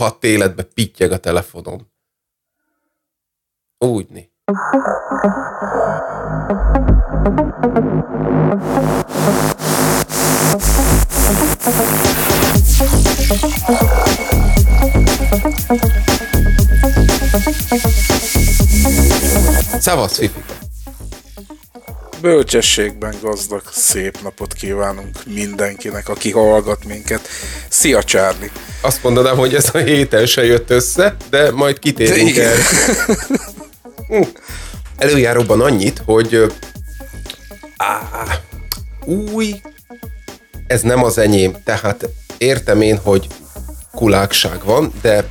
rohadt életbe pittyeg a telefonom. Úgyni. Szevasz, Fifi! bölcsességben gazdag szép napot kívánunk mindenkinek, aki hallgat minket. Szia, Csárli! Azt mondanám, hogy ez a héten se jött össze, de majd kitérünk el. Előjáróban annyit, hogy á, új, ez nem az enyém, tehát értem én, hogy kulákság van, de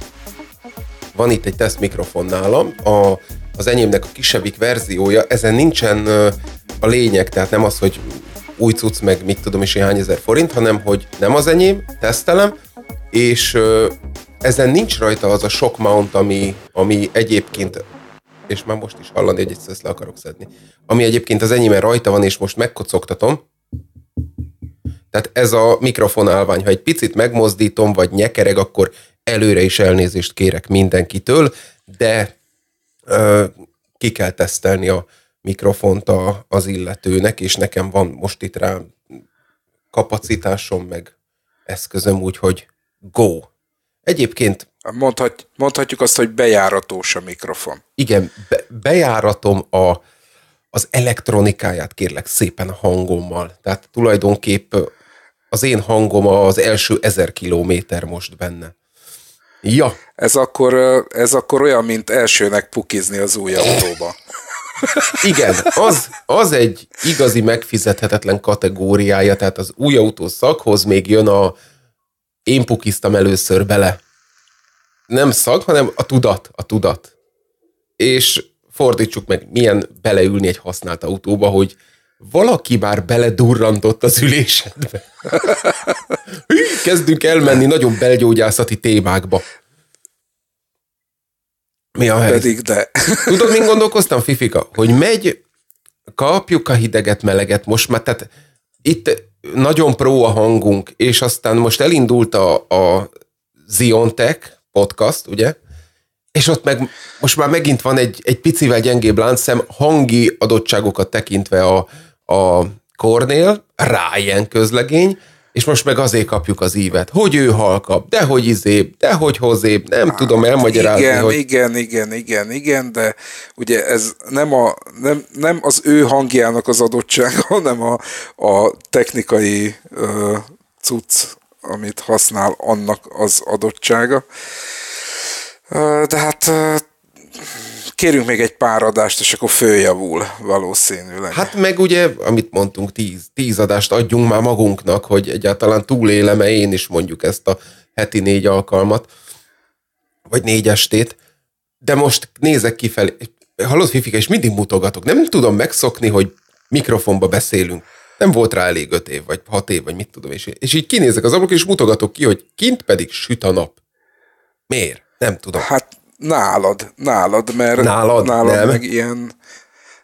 van itt egy teszt mikrofon nálam, a, az enyémnek a kisebbik verziója, ezen nincsen a lényeg, tehát nem az, hogy új cucc, meg mit tudom is, hány ezer forint, hanem hogy nem az enyém, tesztelem, és ezen nincs rajta az a sok mount, ami, ami egyébként és már most is hallani, hogy ezt le akarok szedni. Ami egyébként az enyémben rajta van, és most megkocogtatom. Tehát ez a mikrofon állvány, ha egy picit megmozdítom, vagy nyekereg, akkor előre is elnézést kérek mindenkitől, de ö, ki kell tesztelni a, mikrofont a, az illetőnek, és nekem van most itt rá kapacitásom, meg eszközöm úgy, hogy go. Egyébként... Hát mondhat, mondhatjuk azt, hogy bejáratós a mikrofon. Igen, be, bejáratom a, az elektronikáját kérlek szépen a hangommal. Tehát tulajdonképp az én hangom az első ezer kilométer most benne. Ja. Ez akkor, ez akkor olyan, mint elsőnek pukizni az új autóba. Igen, az, az egy igazi megfizethetetlen kategóriája, tehát az új autó szakhoz még jön a én pukiztam először bele. Nem szak, hanem a tudat, a tudat. És fordítsuk meg, milyen beleülni egy használt autóba, hogy valaki már beledurrantott az ülésedbe. Kezdünk elmenni nagyon belgyógyászati témákba. Mi a helyzet? Pedig de. Tudod, mint gondolkoztam, Fifika? Hogy megy, kapjuk a hideget, meleget most már, tehát itt nagyon pró a hangunk, és aztán most elindult a, a Ziontech podcast, ugye? És ott meg most már megint van egy, egy picivel gyengébb láncszem, hangi adottságokat tekintve a, a Cornél, Ryan közlegény, és most meg azért kapjuk az ívet, hogy ő halkabb, de hogy izébb, de hogy hozébb, nem Á, hát, tudom elmagyarázni, igen, hogy... Igen, igen, igen, igen, de ugye ez nem, a, nem, nem az ő hangjának az adottsága, hanem a, a technikai uh, cucc, amit használ, annak az adottsága. De hát kérünk még egy pár adást, és akkor följavul valószínűleg. Hát meg ugye, amit mondtunk, tíz, tíz adást adjunk már magunknak, hogy egyáltalán túléleme én is mondjuk ezt a heti négy alkalmat, vagy négy estét, de most nézek kifelé, hallod Fifika, és mindig mutogatok, nem tudom megszokni, hogy mikrofonba beszélünk. Nem volt rá elég öt év, vagy hat év, vagy mit tudom, és, és így kinézek az ablakon, és mutogatok ki, hogy kint pedig süt a nap. Miért? Nem tudom. Hát Nálad, nálad, mert nálad, nálad nem. meg ilyen,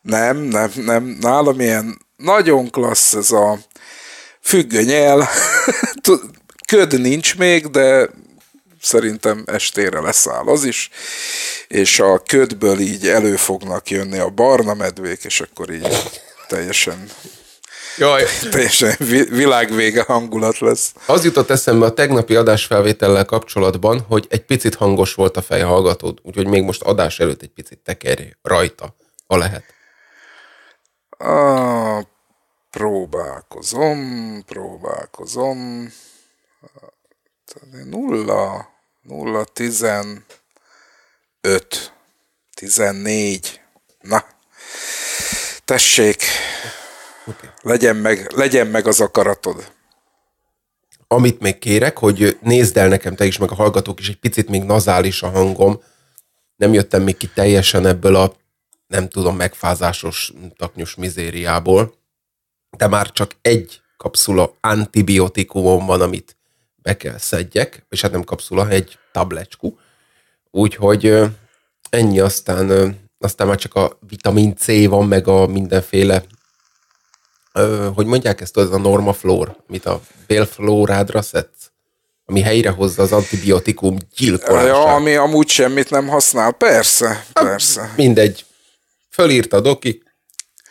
nem, nem, nem, nálam ilyen nagyon klassz ez a függönyel, köd nincs még, de szerintem estére leszáll az is, és a ködből így elő fognak jönni a barna medvék, és akkor így teljesen Jaj. Teljesen világvége hangulat lesz. Az jutott eszembe a tegnapi adásfelvétellel kapcsolatban, hogy egy picit hangos volt a fejhallgatód, úgyhogy még most adás előtt egy picit tekerj rajta, ha lehet. A, próbálkozom, próbálkozom. Hát, nulla, nulla tizen öt, tizennégy. Na, tessék. Okay. Legyen, meg, legyen meg az akaratod. Amit még kérek, hogy nézd el nekem te is, meg a hallgatók is, egy picit még nazális a hangom. Nem jöttem még ki teljesen ebből a, nem tudom, megfázásos taknyos mizériából. De már csak egy kapszula antibiotikumom van, amit be kell szedjek, és hát nem kapszula, egy tablecskú. Úgyhogy ennyi, aztán, aztán már csak a vitamin C van, meg a mindenféle ö, hogy mondják ezt, az a norma flór, amit a bélflórádra szedsz? ami helyre hozza az antibiotikum gyilkolását. Ja, ami amúgy semmit nem használ, persze, ha, persze. Mindegy. Fölírt a doki,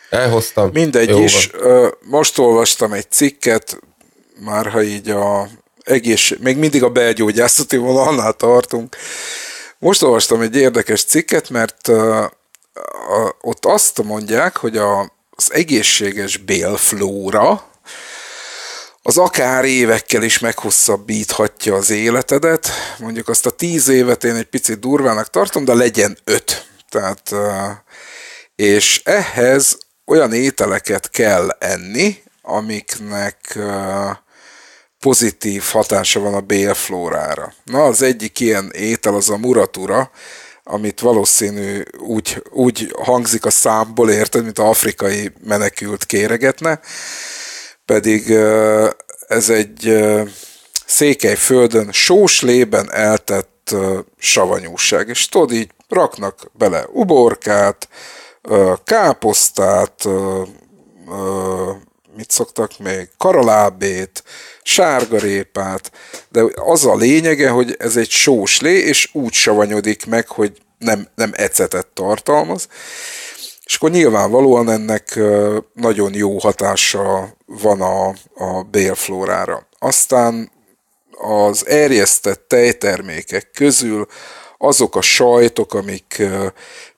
elhoztam. Mindegy Jó is. Van. Most olvastam egy cikket, már ha így a egész, még mindig a belgyógyászati vonalnál tartunk. Most olvastam egy érdekes cikket, mert ott azt mondják, hogy a az egészséges bélflóra, az akár évekkel is meghosszabbíthatja az életedet. Mondjuk azt a tíz évet én egy picit durvának tartom, de legyen öt. Tehát, és ehhez olyan ételeket kell enni, amiknek pozitív hatása van a bélflórára. Na, az egyik ilyen étel az a muratura, amit valószínű úgy, úgy hangzik a számból, érted, mint a afrikai menekült kéregetne, pedig ez egy székelyföldön lében eltett savanyúság, és tudod, így raknak bele uborkát, káposztát, mit szoktak még, karalábét, sárgarépát, de az a lényege, hogy ez egy sós lé, és úgy savanyodik meg, hogy nem, nem ecetet tartalmaz. És akkor nyilvánvalóan ennek nagyon jó hatása van a, a bélflórára. Aztán az erjesztett tejtermékek közül azok a sajtok, amik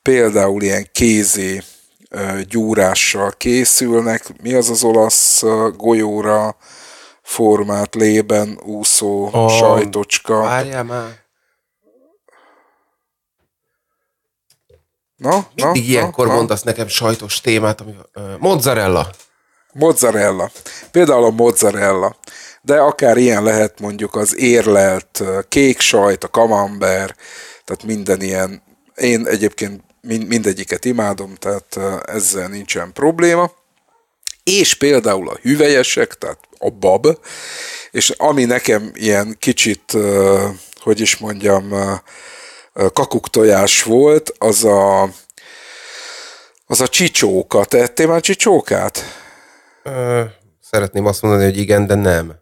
például ilyen kézi gyúrással készülnek, mi az az olasz golyóra, formát lében úszó oh, sajtocska. Várjál már! Na, Mindig na, ilyenkor na, mondasz na. nekem sajtos témát, ami uh, mozzarella. Mozzarella. Például a mozzarella. De akár ilyen lehet mondjuk az érlelt kék sajt, a kamember, tehát minden ilyen. Én egyébként mind, mindegyiket imádom, tehát ezzel nincsen probléma. És például a hüvelyesek, tehát a bab, és ami nekem ilyen kicsit, hogy is mondjam, kakuktojás volt, az a, az a csicsóka. Te ettél már csicsókát? szeretném azt mondani, hogy igen, de nem.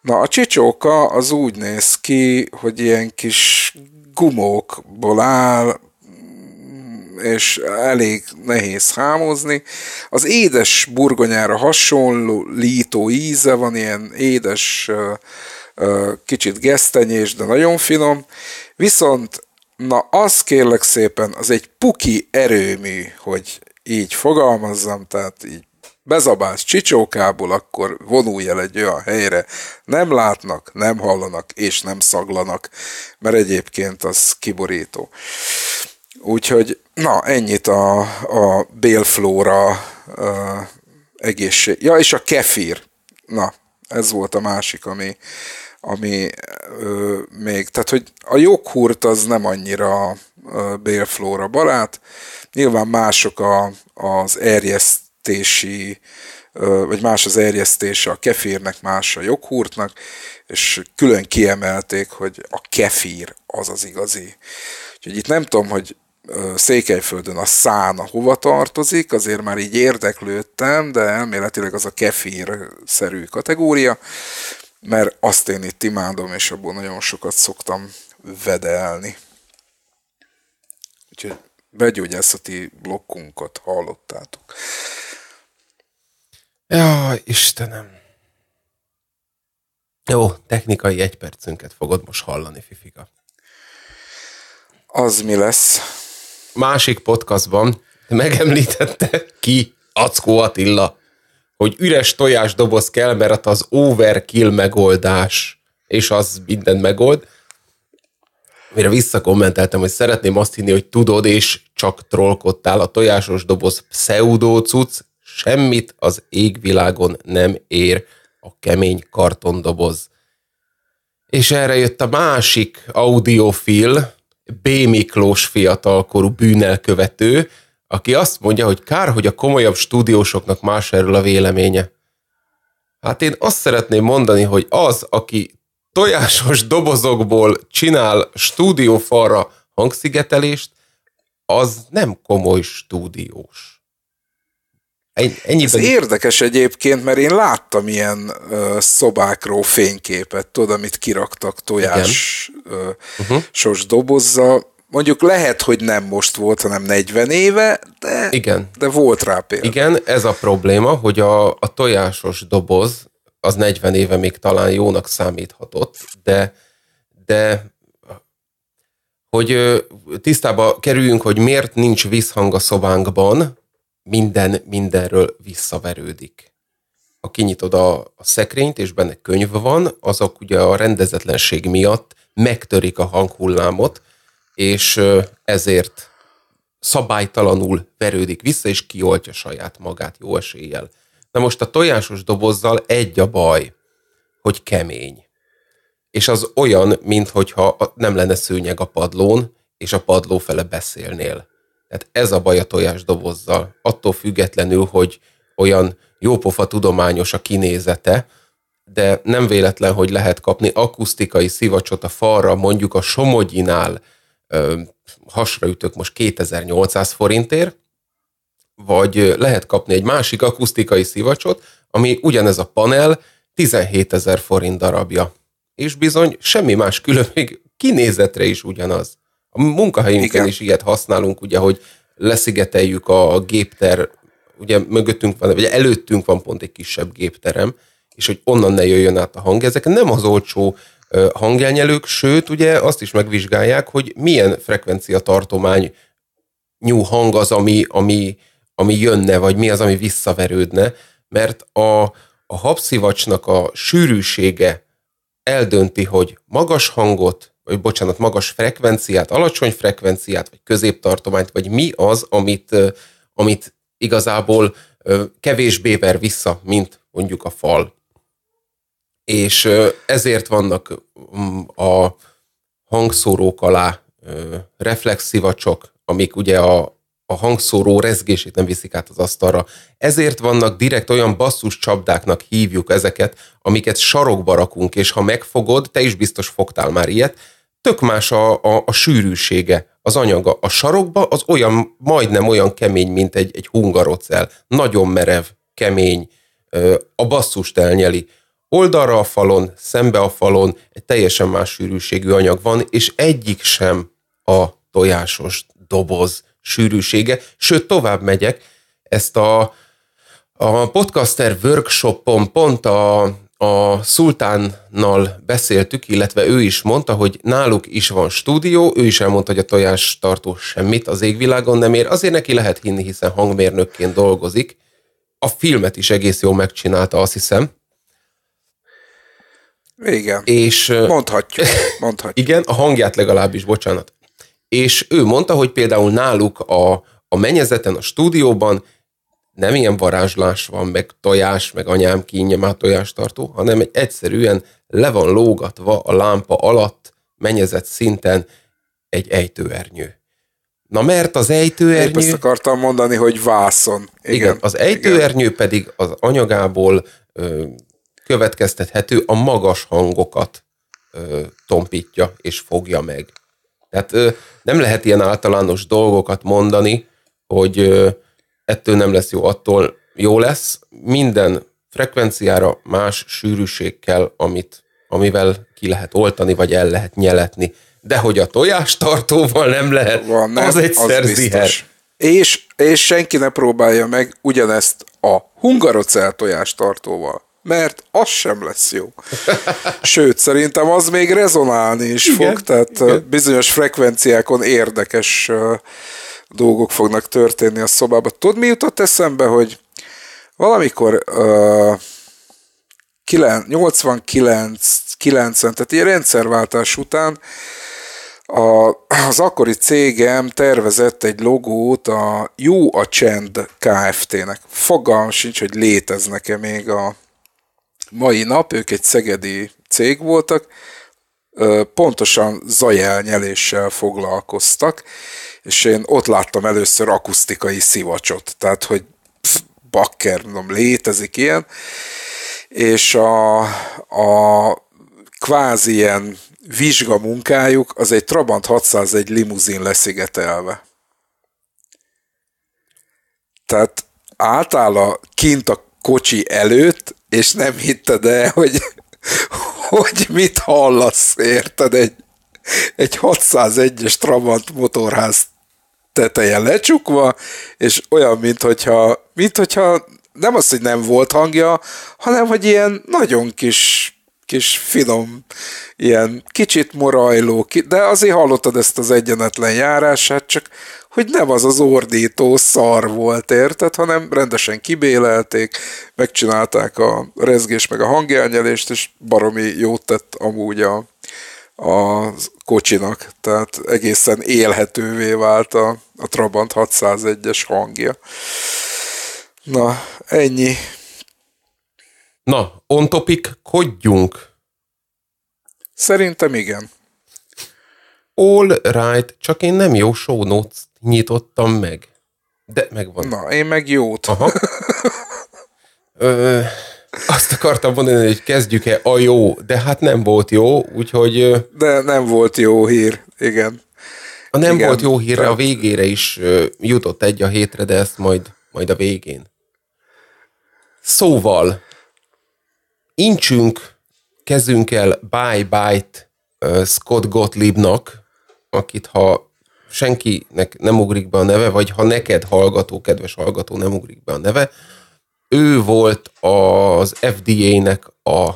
Na, a csicsóka az úgy néz ki, hogy ilyen kis gumókból áll, és elég nehéz hámozni. Az édes burgonyára hasonló lító íze van, ilyen édes, kicsit gesztenyés, de nagyon finom. Viszont, na az kérlek szépen, az egy puki erőmű, hogy így fogalmazzam, tehát így bezabálsz csicsókából, akkor vonulj el egy olyan helyre. Nem látnak, nem hallanak és nem szaglanak, mert egyébként az kiborító. Úgyhogy na, ennyit a, a bélflóra a egészség. Ja, és a kefir. Na, ez volt a másik, ami, ami ö, még, tehát hogy a joghurt az nem annyira a bélflóra barát, nyilván mások a, az erjesztési, ö, vagy más az erjesztése a kefirnek, más a joghurtnak, és külön kiemelték, hogy a kefir az az igazi. Úgyhogy itt nem tudom, hogy Székelyföldön a szána hova tartozik, azért már így érdeklődtem, de elméletileg az a kefír-szerű kategória, mert azt én itt imádom, és abból nagyon sokat szoktam vedelni. Úgyhogy begyógyászati blokkunkat hallottátok. Jaj, Istenem. Jó, technikai egy percünket fogod most hallani, Fifiga. Az mi lesz? másik podcastban megemlítette ki Ackó Attila, hogy üres doboz kell, mert az overkill megoldás, és az mindent megold. Mire visszakommenteltem, hogy szeretném azt hinni, hogy tudod, és csak trollkodtál a tojásos doboz pseudó cucc, semmit az égvilágon nem ér a kemény kartondoboz. És erre jött a másik audiofil, B. Miklós fiatalkorú bűnelkövető, aki azt mondja, hogy kár, hogy a komolyabb stúdiósoknak más erről a véleménye. Hát én azt szeretném mondani, hogy az, aki tojásos dobozokból csinál stúdiófalra hangszigetelést, az nem komoly stúdiós. Ennyi Ez érdekes egyébként, mert én láttam ilyen uh, szobákról fényképet, tudod, amit kiraktak tojás uh, uh-huh. sos dobozza. Mondjuk lehet, hogy nem most volt, hanem 40 éve, de, Igen. de volt rá példa. Igen, ez a probléma, hogy a, a tojásos doboz az 40 éve még talán jónak számíthatott, de, de hogy tisztába kerüljünk, hogy miért nincs visszhang a szobánkban, minden mindenről visszaverődik. Ha kinyitod a, a szekrényt, és benne könyv van, azok ugye a rendezetlenség miatt megtörik a hanghullámot, és ezért szabálytalanul verődik vissza, és kioltja saját magát jó eséllyel. Na most a tojásos dobozzal egy a baj, hogy kemény. És az olyan, mintha nem lenne szőnyeg a padlón, és a padló fele beszélnél. Tehát ez a baj a tojás dobozzal. Attól függetlenül, hogy olyan jópofa tudományos a kinézete, de nem véletlen, hogy lehet kapni akusztikai szivacsot a falra, mondjuk a Somogyinál ö, hasra ütök most 2800 forintért, vagy lehet kapni egy másik akusztikai szivacsot, ami ugyanez a panel 17 ezer forint darabja. És bizony semmi más különbség kinézetre is ugyanaz. A munkahelyünkön is ilyet használunk, ugye, hogy leszigeteljük a gépter, ugye mögöttünk van, vagy előttünk van pont egy kisebb gépterem, és hogy onnan ne jöjjön át a hang. Ezek nem az olcsó hangelnyelők, sőt, ugye azt is megvizsgálják, hogy milyen frekvencia tartomány nyú hang az, ami, ami, ami jönne, vagy mi az, ami visszaverődne, mert a, a habszivacsnak a sűrűsége eldönti, hogy magas hangot, vagy bocsánat, magas frekvenciát, alacsony frekvenciát, vagy középtartományt, vagy mi az, amit, amit igazából kevésbé ver vissza, mint mondjuk a fal. És ezért vannak mm, a hangszórók alá reflexzivacsok, amik ugye a, a hangszóró rezgését nem viszik át az asztalra. Ezért vannak direkt olyan basszus csapdáknak hívjuk ezeket, amiket sarokba rakunk, és ha megfogod, te is biztos fogtál már ilyet, tök más a, a, a sűrűsége, az anyaga. A sarokba az olyan, majdnem olyan kemény, mint egy, egy hungarocell. Nagyon merev, kemény, a basszust elnyeli. Oldalra a falon, szembe a falon egy teljesen más sűrűségű anyag van, és egyik sem a tojásos doboz sűrűsége, sőt tovább megyek, ezt a, a podcaster workshopon pont a a szultánnal beszéltük, illetve ő is mondta, hogy náluk is van stúdió, ő is elmondta, hogy a tojás tartó semmit az égvilágon nem ér, azért neki lehet hinni, hiszen hangmérnökként dolgozik. A filmet is egész jól megcsinálta, azt hiszem. Igen, és, mondhatjuk, mondhatjuk. Igen, a hangját legalábbis, bocsánat. És ő mondta, hogy például náluk a, a menyezeten, a stúdióban nem ilyen varázslás van, meg tojás, meg anyám kínja már tojástartó, hanem egy egyszerűen le van lógatva a lámpa alatt, menyezett szinten egy ejtőernyő. Na mert az ejtőernyő... Épp ezt akartam mondani, hogy vászon. Igen, igen az ejtőernyő igen. pedig az anyagából ö, következtethető a magas hangokat ö, tompítja és fogja meg. Tehát ö, nem lehet ilyen általános dolgokat mondani, hogy... Ö, ettől nem lesz jó, attól jó lesz. Minden frekvenciára más sűrűség kell, amit, amivel ki lehet oltani, vagy el lehet nyeletni. De hogy a tojástartóval nem lehet, Van, nem, az egy szerziher. És, és senki ne próbálja meg ugyanezt a hungarocel tojástartóval mert az sem lesz jó. Sőt, szerintem az még rezonálni is igen, fog, tehát igen. bizonyos frekvenciákon érdekes dolgok fognak történni a szobában. Tudod, mi jutott eszembe, hogy valamikor uh, 89, 90, tehát ilyen rendszerváltás után a, az akkori cégem tervezett egy logót a Jó a Csend Kft-nek. Fogalm sincs, hogy léteznek-e még a mai nap, ők egy szegedi cég voltak, pontosan zajelnyeléssel foglalkoztak, és én ott láttam először akusztikai szivacsot, tehát hogy pff, bakker, mondom, létezik ilyen, és a, a kvázi ilyen vizsgamunkájuk az egy Trabant 601 limuzin leszigetelve. Tehát átáll a kint a kocsi előtt, és nem hitte, de hogy, hogy mit hallasz, érted? Egy, egy 601-es Trabant motorház teteje lecsukva, és olyan, mint hogyha, mint hogyha nem az, hogy nem volt hangja, hanem, hogy ilyen nagyon kis kis finom, ilyen kicsit morajló, de azért hallottad ezt az egyenetlen járását, csak hogy nem az az ordító szar volt, érted, hanem rendesen kibélelték, megcsinálták a rezgés meg a hangjelnyelést, és baromi jót tett amúgy a, a kocsinak, tehát egészen élhetővé vált a, a Trabant 601-es hangja. Na, ennyi. Na, on topic, kodjunk. Szerintem igen. All right, csak én nem jó show notes nyitottam meg. De megvan. Na, én meg jót. Aha. Ö, azt akartam mondani, hogy kezdjük-e a jó, de hát nem volt jó, úgyhogy... De nem volt jó hír, igen. A nem igen, volt jó hírre tehát... a végére is jutott egy a hétre, de ezt majd, majd a végén. Szóval, incsünk kezünkkel Bye bye Scott Gottliebnak, akit ha senkinek nem ugrik be a neve, vagy ha neked hallgató, kedves hallgató nem ugrik be a neve, ő volt az FDA-nek a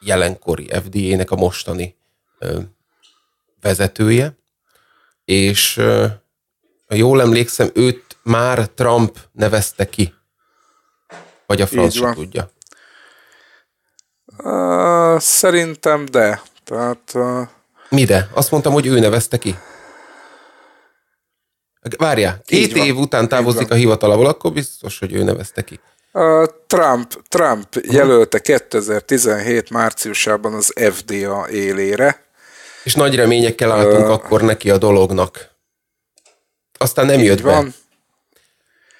jelenkori FDA-nek a mostani ö, vezetője, és ö, ha jól emlékszem, őt már Trump nevezte ki. Vagy a francia tudja. Uh, szerintem de. Tehát, uh... Mi de? Azt mondtam, hogy ő nevezte ki. Várjál, két év van. után távozik a hivatalából, akkor biztos, hogy ő nevezte ki. A Trump, Trump uh-huh. jelölte 2017 márciusában az FDA élére. És nagy reményekkel álltunk uh, akkor neki a dolognak. Aztán nem jött van. be.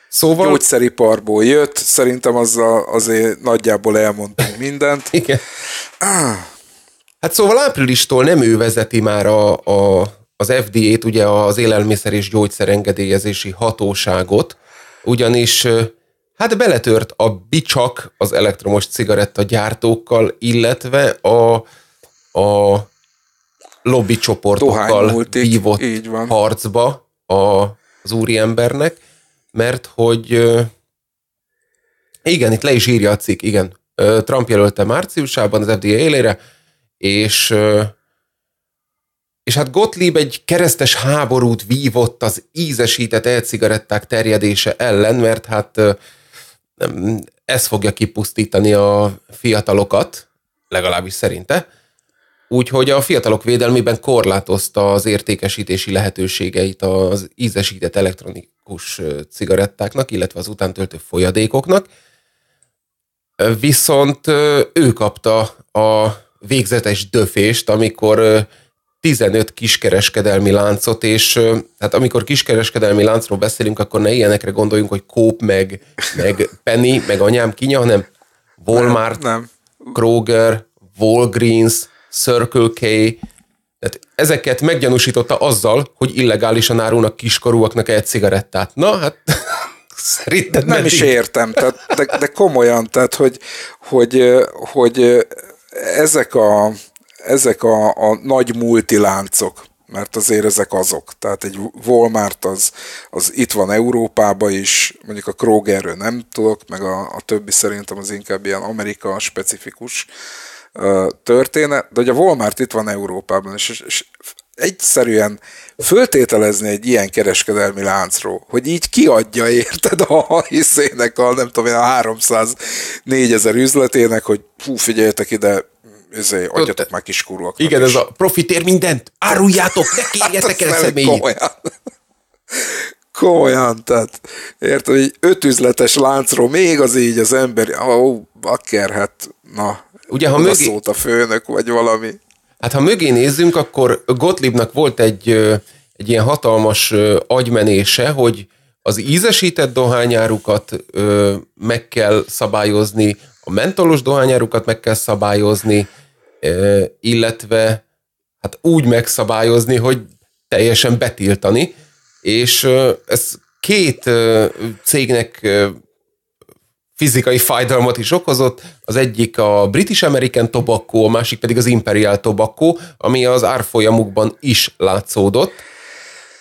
Szóval... Gyógyszeriparból jött, szerintem azzal azért nagyjából elmondtunk mindent. Igen. Ah. Hát szóval áprilistól nem ő vezeti már a, a az FDA-t, ugye az élelmiszer és gyógyszerengedélyezési hatóságot, ugyanis hát beletört a bicsak az elektromos cigaretta gyártókkal, illetve a, a lobby csoportokkal vívott így van. harcba a, az úriembernek, mert hogy igen, itt le is írja a cikk, igen. Trump jelölte márciusában az FDA élére, és és hát Gottlieb egy keresztes háborút vívott az ízesített elcigaretták terjedése ellen, mert hát ez fogja kipusztítani a fiatalokat, legalábbis szerinte. Úgyhogy a fiatalok védelmében korlátozta az értékesítési lehetőségeit az ízesített elektronikus cigarettáknak, illetve az utántöltő folyadékoknak. Viszont ő kapta a végzetes döfést, amikor 15 kiskereskedelmi láncot, és hát amikor kiskereskedelmi láncról beszélünk, akkor ne ilyenekre gondoljunk, hogy Kóp, meg, meg Penny, meg anyám kinya, hanem Walmart, nem, nem. Kroger, Walgreens, Circle K, tehát ezeket meggyanúsította azzal, hogy illegálisan árulnak kiskorúaknak egy cigarettát. Na, hát szerintem nem, is értem, tehát, de, de komolyan, tehát hogy, hogy, hogy ezek a ezek a, a nagy multiláncok, mert azért ezek azok. Tehát egy Walmart az, az itt van Európában is, mondjuk a Krogerről nem tudok, meg a, a többi szerintem az inkább ilyen Amerika specifikus uh, történet, de ugye a Walmart itt van Európában, és, és, és egyszerűen föltételezni egy ilyen kereskedelmi láncról, hogy így kiadja érted a hiszének a nem tudom én a 304 ezer üzletének, hogy hú, figyeljetek ide, ezért adjatok már kurvaknak Igen, is. ez a profitér mindent, áruljátok, ne hát kérjetek hát el személyét. Komolyan. komolyan, tehát érted, egy ötüzletes láncról még az így az ember, ó, oh, bakker, hát na, Ugye, ha mögé... szólt a főnök, vagy valami. Hát ha mögé nézzünk, akkor Gottliebnak volt egy, egy ilyen hatalmas agymenése, hogy az ízesített dohányárukat meg kell szabályozni, a mentolos dohányárukat meg kell szabályozni, illetve hát úgy megszabályozni, hogy teljesen betiltani, és ez két cégnek fizikai fájdalmat is okozott, az egyik a British American Tobacco, a másik pedig az Imperial Tobacco, ami az árfolyamukban is látszódott.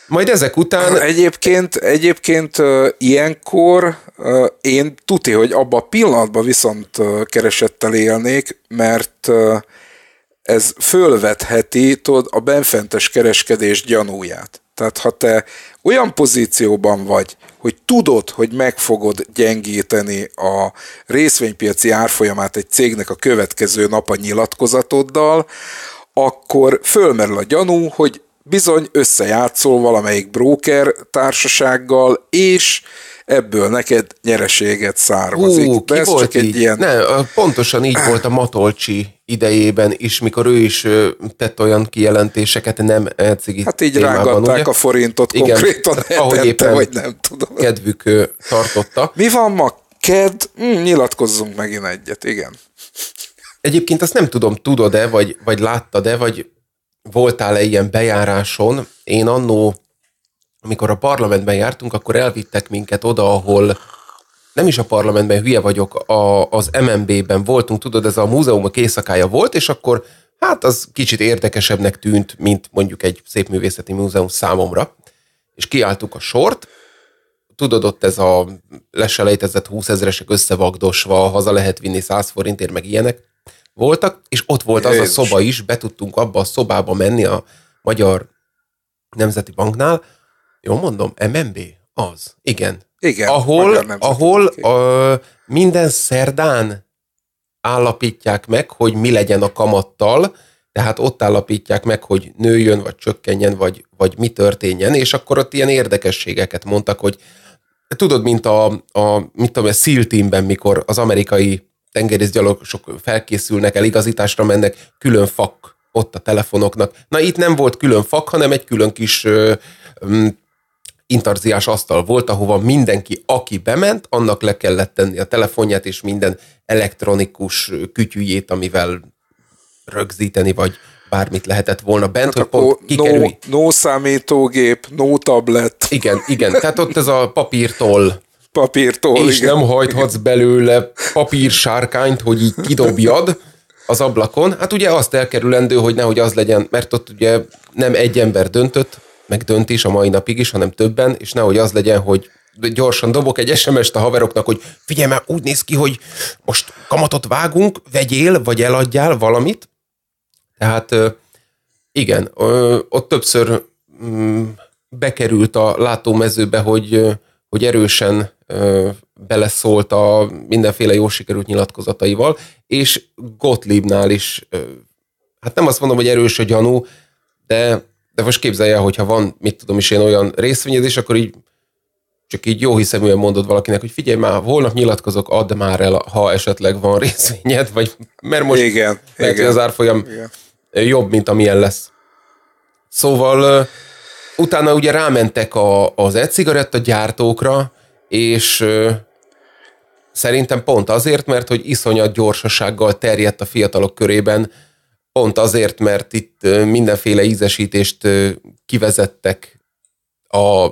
Majd ezek után... Hát egyébként, egyébként ilyenkor én tuti, hogy abban a pillanatban viszont keresettel élnék, mert ez fölvetheti tudod, a benfentes kereskedés gyanúját. Tehát ha te olyan pozícióban vagy, hogy tudod, hogy meg fogod gyengíteni a részvénypiaci árfolyamát egy cégnek a következő nap a nyilatkozatoddal, akkor fölmerül a gyanú, hogy bizony összejátszol valamelyik broker társasággal, és ebből neked nyereséget származik. Hú, De ez volt csak így? egy ilyen... Ne, pontosan így volt a Matolcsi idejében is, mikor ő is tett olyan kijelentéseket, nem cigi Hát így témában, rángatták ugye? a forintot Igen, konkrétan ahogy éppen vagy nem tudom. kedvük tartotta. Mi van ma? Ked? Hm, nyilatkozzunk megint egyet, igen. Egyébként azt nem tudom, tudod-e, vagy, vagy láttad-e, vagy voltál-e ilyen bejáráson? Én annó amikor a parlamentben jártunk, akkor elvittek minket oda, ahol nem is a parlamentben, hülye vagyok, a, az MMB-ben voltunk, tudod, ez a múzeumok éjszakája volt, és akkor hát az kicsit érdekesebbnek tűnt, mint mondjuk egy szép művészeti múzeum számomra. És kiálltuk a sort, tudod, ott ez a leselejtezett 20 ezeresek összevagdosva, haza lehet vinni 100 forintért, meg ilyenek voltak, és ott volt az a szoba is, be tudtunk abba a szobába menni a Magyar Nemzeti Banknál, jó mondom, MMB? Az, igen. Igen. Ahol, ahol a, minden szerdán állapítják meg, hogy mi legyen a kamattal, tehát ott állapítják meg, hogy nőjön, vagy csökkenjen, vagy, vagy mi történjen, és akkor ott ilyen érdekességeket mondtak, hogy tudod, mint a, a mit tudom, a SEAL teamben, mikor az amerikai tengerészgyalogosok felkészülnek, eligazításra mennek, külön fak ott a telefonoknak. Na itt nem volt külön fak, hanem egy külön kis ö, intarziás asztal volt, ahova mindenki, aki bement, annak le kellett tenni a telefonját és minden elektronikus kütyűjét amivel rögzíteni vagy bármit lehetett volna bent, hát hogy pont kikerülj. No, no számítógép, no tablet. Igen, igen, tehát ott ez a papírtól papírtól. És igen. nem hajthatsz belőle papírsárkányt, hogy így kidobjad az ablakon. Hát ugye azt elkerülendő, hogy nehogy az legyen, mert ott ugye nem egy ember döntött, meg döntés a mai napig is, hanem többen, és nehogy az legyen, hogy gyorsan dobok egy SMS-t a haveroknak, hogy figyelj már, úgy néz ki, hogy most kamatot vágunk, vegyél, vagy eladjál valamit. Tehát igen, ott többször mm, bekerült a látómezőbe, hogy, hogy erősen beleszólt a mindenféle jó sikerült nyilatkozataival, és Gottliebnál is, hát nem azt mondom, hogy erős a gyanú, de de most képzelj el, hogyha van, mit tudom is én, olyan részvényezés, akkor így csak így jó hiszeműen mondod valakinek, hogy figyelj már, holnap nyilatkozok, add már el, ha esetleg van részvényed, vagy mert most igen, lehet, igen, az árfolyam igen. jobb, mint amilyen lesz. Szóval utána ugye rámentek a, az e-cigaretta gyártókra, és szerintem pont azért, mert hogy iszonyat gyorsasággal terjedt a fiatalok körében Pont azért, mert itt mindenféle ízesítést kivezettek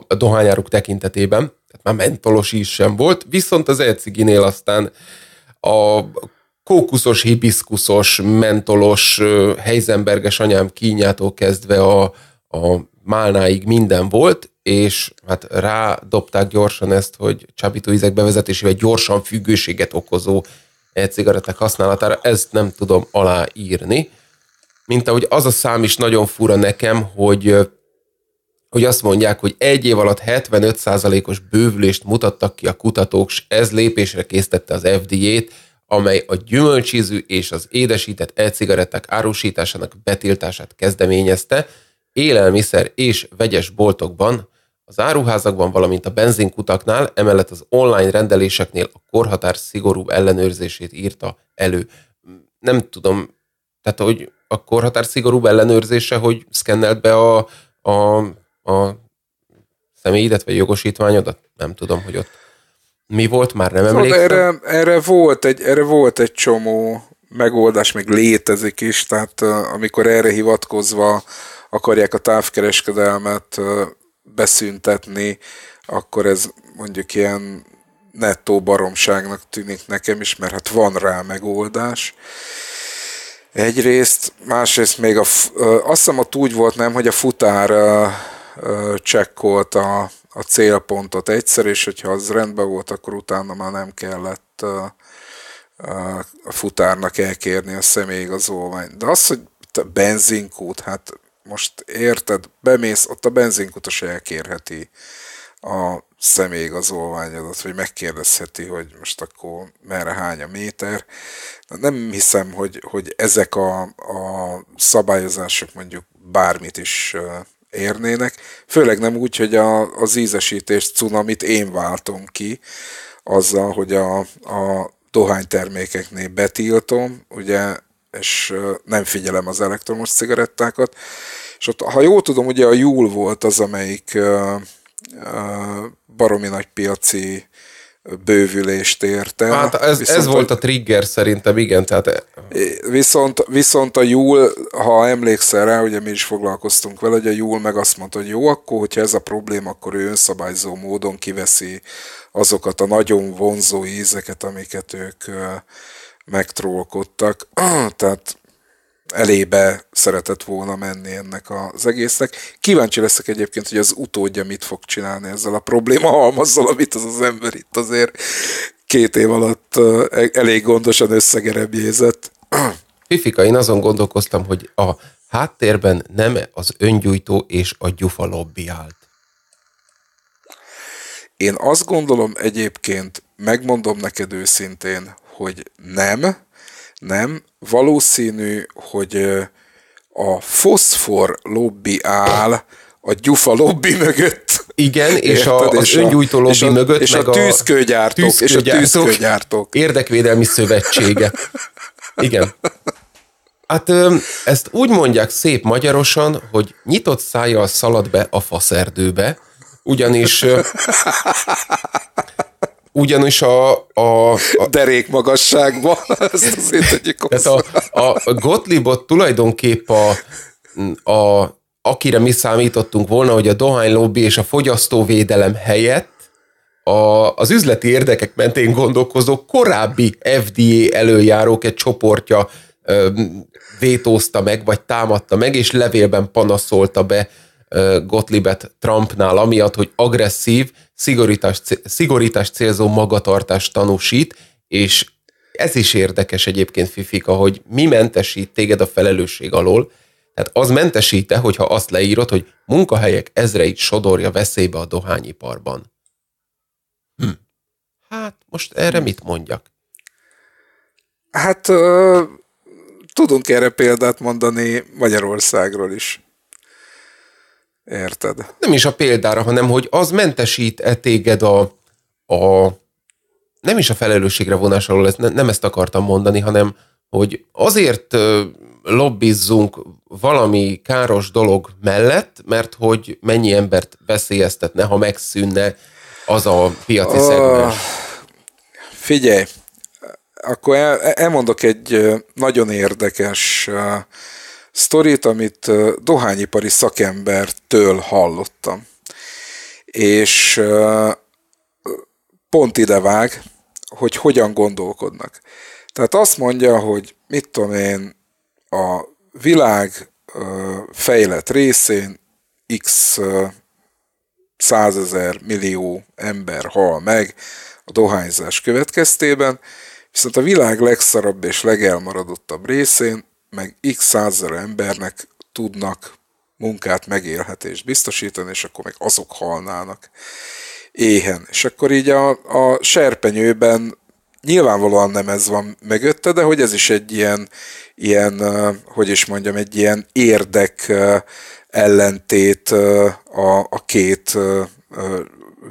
a dohányáruk tekintetében, tehát már mentolos is sem volt, viszont az elciginél aztán a kókuszos, hibiszkuszos, mentolos, heizenberges anyám kínjától kezdve a, a málnáig minden volt, és hát rádobták gyorsan ezt, hogy ízek bevezetésével gyorsan függőséget okozó e-cigaretek használatára, ezt nem tudom aláírni mint ahogy az a szám is nagyon fura nekem, hogy hogy azt mondják, hogy egy év alatt 75%-os bővülést mutattak ki a kutatók, és ez lépésre késztette az FDA-t, amely a gyümölcsízű és az édesített e-cigaretták árusításának betiltását kezdeményezte, élelmiszer és vegyes boltokban, az áruházakban, valamint a benzinkutaknál, emellett az online rendeléseknél a korhatár szigorúbb ellenőrzését írta elő. Nem tudom, tehát hogy a korhatár szigorúbb ellenőrzése, hogy szkennelt be a, a, a személyidet, vagy jogosítványodat? Nem tudom, hogy ott mi volt, már nem szóval emlékszem. Erre, erre, volt egy, erre volt egy csomó megoldás, még létezik is, tehát amikor erre hivatkozva akarják a távkereskedelmet beszüntetni, akkor ez mondjuk ilyen nettó baromságnak tűnik nekem is, mert hát van rá megoldás. Egyrészt, másrészt még a, azt hiszem ott úgy volt, nem, hogy a futár csekkolt a, a célpontot egyszer, és hogyha az rendben volt, akkor utána már nem kellett a futárnak elkérni a személyigazolványt. De az, hogy a benzinkút, hát most érted, bemész, ott a is elkérheti a személyigazolványodat, hogy megkérdezheti, hogy most akkor merre hány a méter. Nem hiszem, hogy, hogy ezek a, a szabályozások mondjuk bármit is érnének, főleg nem úgy, hogy a, az ízesítés cunamit én váltom ki, azzal, hogy a, a dohánytermékeknél betiltom, ugye, és nem figyelem az elektromos cigarettákat, és ott, ha jól tudom, ugye a Júl volt az, amelyik baromi nagy piaci bővülést ért el. Hát ez, viszont ez volt a trigger szerintem, igen. Tehát... Viszont, viszont a Júl, ha emlékszel rá, ugye mi is foglalkoztunk vele, hogy a Júl meg azt mondta, hogy jó, akkor, hogyha ez a probléma, akkor ő önszabályzó módon kiveszi azokat a nagyon vonzó ízeket, amiket ők megtrólkodtak. Tehát elébe szeretett volna menni ennek az egésznek. Kíváncsi leszek egyébként, hogy az utódja mit fog csinálni ezzel a probléma halmazzal, amit az az ember itt azért két év alatt e-, elég gondosan összegerebjézett. Fifika, én azon gondolkoztam, hogy a háttérben nem az öngyújtó és a gyufa lobby állt. Én azt gondolom egyébként, megmondom neked őszintén, hogy nem, nem. Valószínű, hogy a foszfor lobby áll a gyufa lobby mögött. Igen, és Érted? a, az öngyújtó lobby és a, mögött. És meg a tűzkőgyártók, tűzkőgyártók, és a tűzkőgyártók. Érdekvédelmi szövetsége. Igen. Hát ezt úgy mondják szép magyarosan, hogy nyitott szájjal szalad be a faszerdőbe, ugyanis ugyanis a, a, a derék magasságban, ezt azért Tehát a, a Gottliebot tulajdonképp a, a, akire mi számítottunk volna, hogy a dohánylobbi és a fogyasztóvédelem helyett a, az üzleti érdekek mentén gondolkozó korábbi FDA előjárók egy csoportja ö, vétózta meg, vagy támadta meg, és levélben panaszolta be Gottliebet Trumpnál, amiatt, hogy agresszív, szigorítás, szigorítás célzó magatartást tanúsít, és ez is érdekes egyébként, Fifika, hogy mi mentesít téged a felelősség alól, tehát az mentesíte, hogyha azt leírod, hogy munkahelyek ezreit sodorja veszélybe a dohányiparban. Hm. Hát most erre mit mondjak? Hát ö, tudunk erre példát mondani Magyarországról is. Érted? Nem is a példára, hanem hogy az mentesít-e téged a, a nem is a felelősségre vonás alól, ezt, nem ezt akartam mondani, hanem hogy azért lobbizzunk valami káros dolog mellett, mert hogy mennyi embert veszélyeztetne, ha megszűnne az a piaci oh, szegmens. Figyelj, akkor el, elmondok egy nagyon érdekes sztorit, amit dohányipari szakembertől hallottam. És pont ide vág, hogy hogyan gondolkodnak. Tehát azt mondja, hogy mit tudom én, a világ fejlett részén x százezer millió ember hal meg a dohányzás következtében, viszont a világ legszarabb és legelmaradottabb részén meg x százer embernek tudnak munkát, megélhetést biztosítani, és akkor meg azok halnának éhen. És akkor így a, a serpenyőben nyilvánvalóan nem ez van mögötte, de hogy ez is egy ilyen, ilyen hogy is mondjam, egy ilyen érdek ellentét a, a két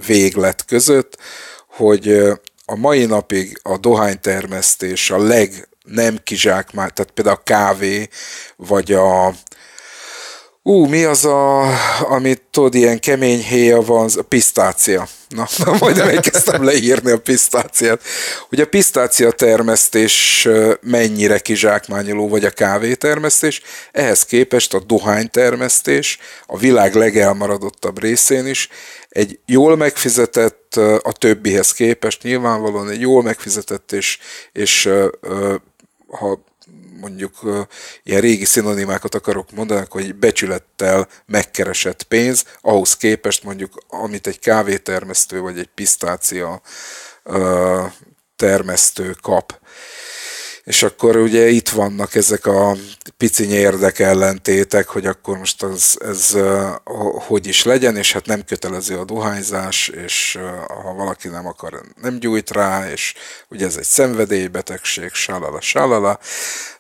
véglet között, hogy a mai napig a dohánytermesztés a leg nem kizsákmál, tehát például a kávé, vagy a, Ú, mi az a, amit tudod, ilyen kemény héja van, a pisztácia. Na, na majd elkezdtem leírni a pisztáciát. Ugye a pisztácia termesztés mennyire kizsákmányoló, vagy a kávétermesztés, ehhez képest a dohánytermesztés a világ legelmaradottabb részén is egy jól megfizetett, a többihez képest nyilvánvalóan egy jól megfizetett és, és ha mondjuk ilyen régi szinonimákat akarok mondani, hogy becsülettel megkeresett pénz, ahhoz képest mondjuk, amit egy kávétermesztő vagy egy pisztácia termesztő kap és akkor ugye itt vannak ezek a piciny érdekellentétek, hogy akkor most az, ez hogy is legyen, és hát nem kötelező a dohányzás, és ha valaki nem akar, nem gyújt rá, és ugye ez egy szenvedélybetegség, sálala, sálala.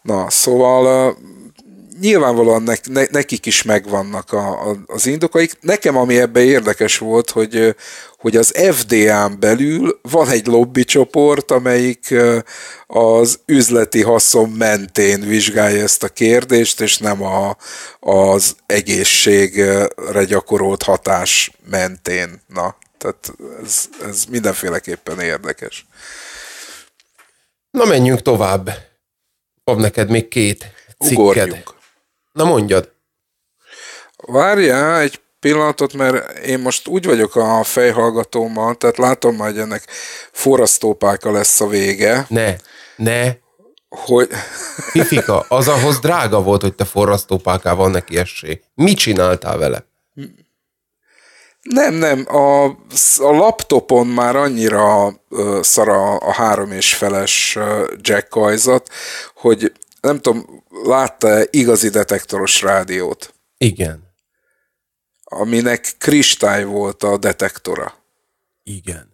Na, szóval nyilvánvalóan ne, ne, nekik is megvannak a, a, az indokaik. Nekem ami ebbe érdekes volt, hogy, hogy az FDA-n belül van egy lobbycsoport, amelyik az üzleti haszon mentén vizsgálja ezt a kérdést, és nem a, az egészségre gyakorolt hatás mentén. Na, tehát ez, ez mindenféleképpen érdekes. Na menjünk tovább. Van neked még két cikked. Ugorjunk. Na mondjad. Várjál egy pillanatot, mert én most úgy vagyok a fejhallgatómmal, tehát látom majd ennek forrasztópáka lesz a vége. Ne, ne. Hogy... Pifika, az ahhoz drága volt, hogy te forrasztópákával neki essé. Mit csináltál vele? Nem, nem, a, a laptopon már annyira uh, szara a három és feles jack hogy nem tudom, látta-e igazi detektoros rádiót? Igen. Aminek kristály volt a detektora. Igen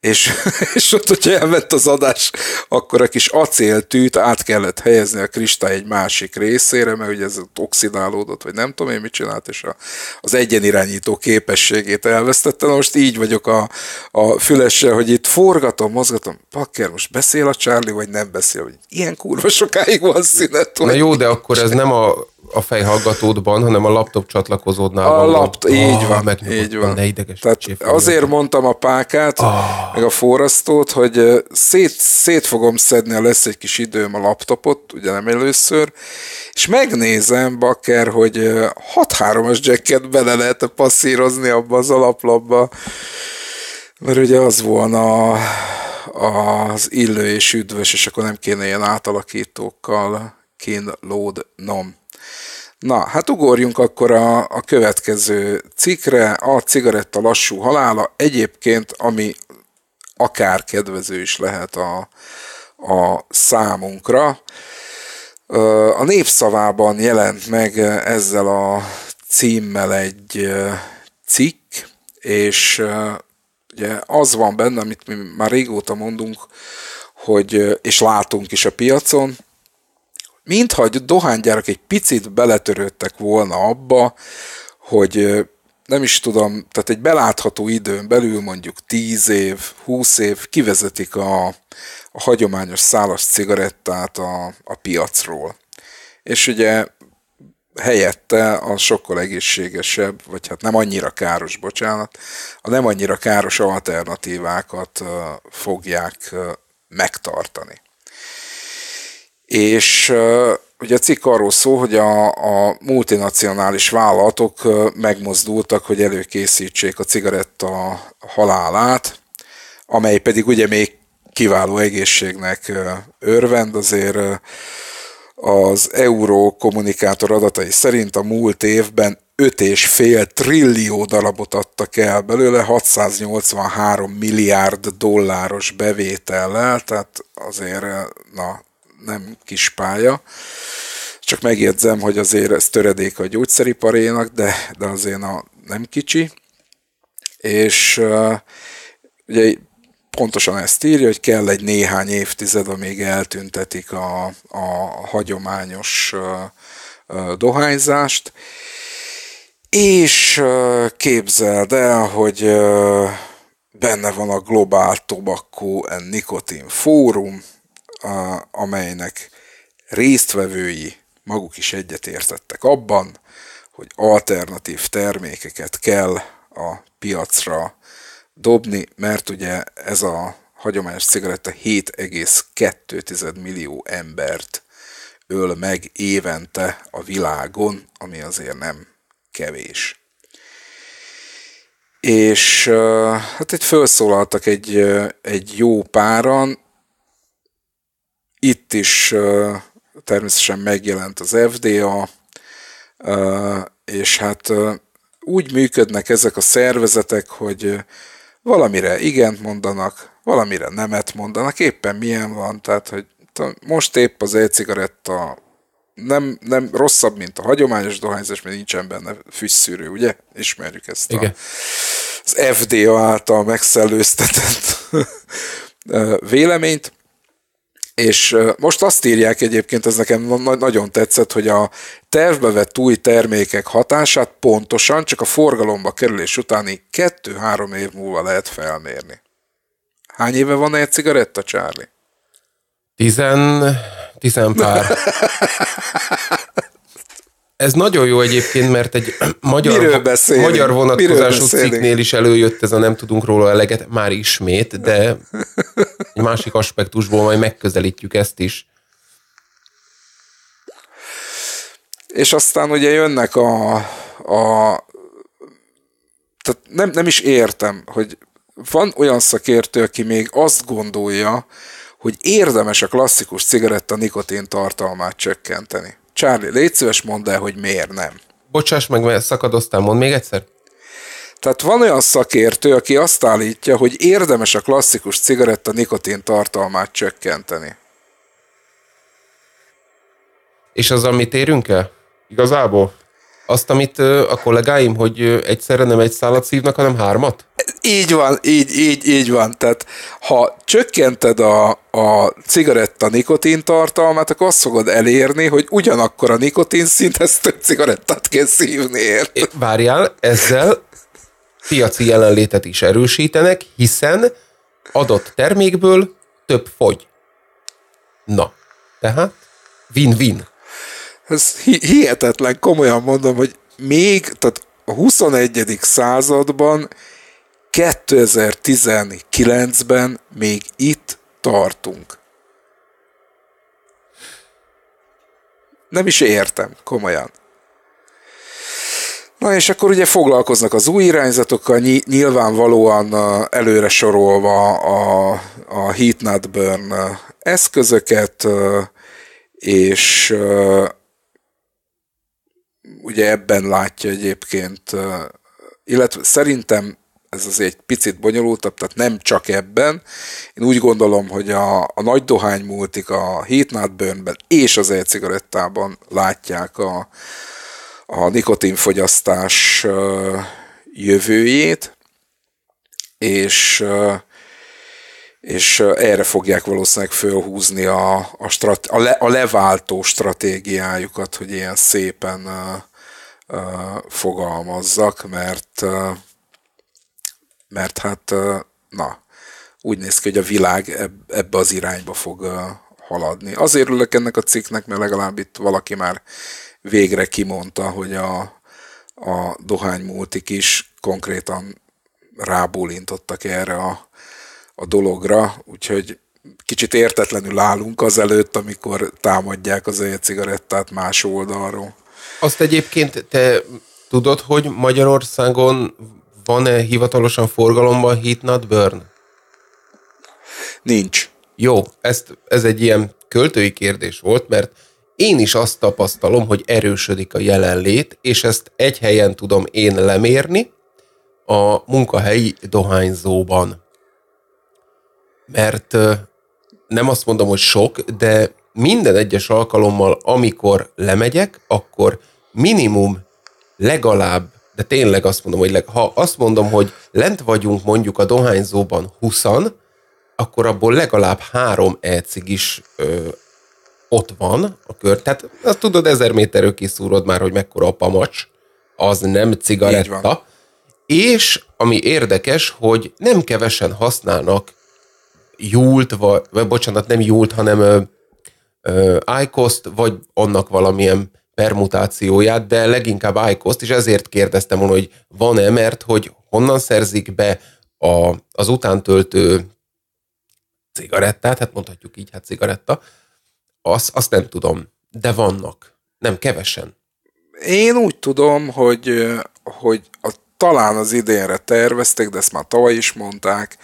és, és ott, hogyha elvett az adás, akkor a kis acéltűt át kellett helyezni a kristály egy másik részére, mert ugye ez oxidálódott, vagy nem tudom én mit csinált, és a, az egyenirányító képességét elvesztette. Na most így vagyok a, a fülesse, hogy itt forgatom, mozgatom, pakker, most beszél a Charlie, vagy nem beszél, hogy ilyen kurva sokáig van szünet. Na jó, de akkor ez nem a a fejhallgatódban, hanem a laptop csatlakozódnál a van. Lapt, a így ah, van, meg így van. Ne ideges Tehát azért mondtam a pákát, oh. meg a forrasztót, hogy szét, szét fogom szedni, ha lesz egy kis időm a laptopot, ugye nem először, és megnézem, bakker, hogy 6-3-as jacket bele lehet passzírozni abba az alaplapba, mert ugye az volna a, az illő és üdvös, és akkor nem kéne ilyen átalakítókkal kínlódnom. Na, hát ugorjunk akkor a, a következő cikkre, a cigaretta lassú halála, egyébként, ami akár kedvező is lehet a, a számunkra. A népszavában jelent meg ezzel a címmel egy cikk, és ugye az van benne, amit mi már régóta mondunk, hogy, és látunk is a piacon, mintha a dohánygyárak egy picit beletörődtek volna abba, hogy nem is tudom, tehát egy belátható időn belül mondjuk 10 év, 20 év kivezetik a, a hagyományos szálas cigarettát a, a piacról. És ugye helyette a sokkal egészségesebb, vagy hát nem annyira káros, bocsánat, a nem annyira káros alternatívákat fogják megtartani és ugye a cikk arról szól, hogy a, a multinacionális vállalatok megmozdultak, hogy előkészítsék a cigaretta halálát, amely pedig ugye még kiváló egészségnek örvend, azért az Euró kommunikátor adatai szerint a múlt évben 5,5 trillió darabot adtak el belőle 683 milliárd dolláros bevétellel, tehát azért na, nem kis pálya. Csak megjegyzem, hogy azért ez töredék a gyógyszeriparénak, de, de azért a nem kicsi. És uh, ugye pontosan ezt írja, hogy kell egy néhány évtized, amíg eltüntetik a, a hagyományos uh, uh, dohányzást. És képzeld el, hogy benne van a Globál Tobacco and Nicotine Fórum, a, amelynek résztvevői maguk is egyetértettek abban, hogy alternatív termékeket kell a piacra dobni, mert ugye ez a hagyományos cigaretta 7,2 millió embert öl meg évente a világon, ami azért nem kevés. És hát itt felszólaltak egy, egy jó páran, itt is természetesen megjelent az FDA, és hát úgy működnek ezek a szervezetek, hogy valamire igent mondanak, valamire nemet mondanak, éppen milyen van, tehát hogy most épp az e-cigaretta nem, nem rosszabb, mint a hagyományos dohányzás, mert nincsen benne füstszűrő, ugye? Ismerjük ezt Igen. a, az FDA által megszellőztetett véleményt. És most azt írják egyébként, ez nekem nagyon tetszett, hogy a tervbe vett új termékek hatását pontosan csak a forgalomba kerülés utáni 2-3 év múlva lehet felmérni. Hány éve van egy cigaretta, Charlie? Tizen... Tizen pár. Ez nagyon jó egyébként, mert egy magyar, magyar vonatkozású cikknél is előjött ez a nem tudunk róla eleget, már ismét, de egy másik aspektusból majd megközelítjük ezt is. És aztán ugye jönnek a, a tehát nem, nem is értem, hogy van olyan szakértő, aki még azt gondolja, hogy érdemes a klasszikus cigaretta nikotin tartalmát csökkenteni. Charlie, légy szíves, mondd el, hogy miért nem. Bocsáss meg, mert szakadoztál, mondd még egyszer. Tehát van olyan szakértő, aki azt állítja, hogy érdemes a klasszikus cigaretta nikotin tartalmát csökkenteni. És az, amit érünk el? Igazából? Azt, amit a kollégáim, hogy egyszerre nem egy szállat szívnak, hanem hármat? Így van, így, így, így van. Tehát ha csökkented a, a cigaretta nikotin tartalmát, akkor azt fogod elérni, hogy ugyanakkor a nikotin szinthez több cigarettát kell szívni. Ért. Várjál, ezzel piaci jelenlétet is erősítenek, hiszen adott termékből több fogy. Na, tehát win-win. Ez hihetetlen, komolyan mondom, hogy még, tehát a 21. században 2019-ben még itt tartunk. Nem is értem, komolyan. Na és akkor ugye foglalkoznak az új irányzatokkal, nyilvánvalóan előre sorolva a, a Heat Not Burn eszközöket, és ugye ebben látja egyébként, illetve szerintem ez azért egy picit bonyolultabb, tehát nem csak ebben. Én úgy gondolom, hogy a, a nagy dohány múltik a Heat Not és az e-cigarettában látják a, a nikotinfogyasztás jövőjét, és, és erre fogják valószínűleg fölhúzni a, a, strat, a, le, a leváltó stratégiájukat, hogy ilyen szépen uh, uh, fogalmazzak, mert uh, mert hát na, úgy néz ki, hogy a világ ebbe az irányba fog haladni. Azért ülök ennek a cikknek, mert legalább itt valaki már végre kimondta, hogy a, a Dohány múltik is konkrétan rábólintottak erre a, a dologra, úgyhogy kicsit értetlenül állunk előtt, amikor támadják az egy cigarettát más oldalról. Azt egyébként te tudod, hogy Magyarországon van-e hivatalosan forgalomban Heat Not Burn? Nincs. Jó, ezt, ez egy ilyen költői kérdés volt, mert én is azt tapasztalom, hogy erősödik a jelenlét, és ezt egy helyen tudom én lemérni, a munkahelyi dohányzóban. Mert nem azt mondom, hogy sok, de minden egyes alkalommal, amikor lemegyek, akkor minimum legalább de tényleg azt mondom, hogy leg, ha azt mondom, hogy lent vagyunk mondjuk a dohányzóban 20 akkor abból legalább három ecig is ö, ott van a kör. Tehát azt tudod, ezer méterről kiszúrod már, hogy mekkora a pamacs. Az nem cigaretta. És ami érdekes, hogy nem kevesen használnak júlt, vagy, vagy bocsánat, nem júlt, hanem ö, ö, icos vagy annak valamilyen permutációját, de leginkább ICOS-t, és ezért kérdeztem volna, hogy van-e, mert hogy honnan szerzik be a, az utántöltő cigarettát, hát mondhatjuk így, hát cigaretta, azt, azt nem tudom, de vannak, nem kevesen. Én úgy tudom, hogy, hogy a, talán az idénre tervezték, de ezt már tavaly is mondták,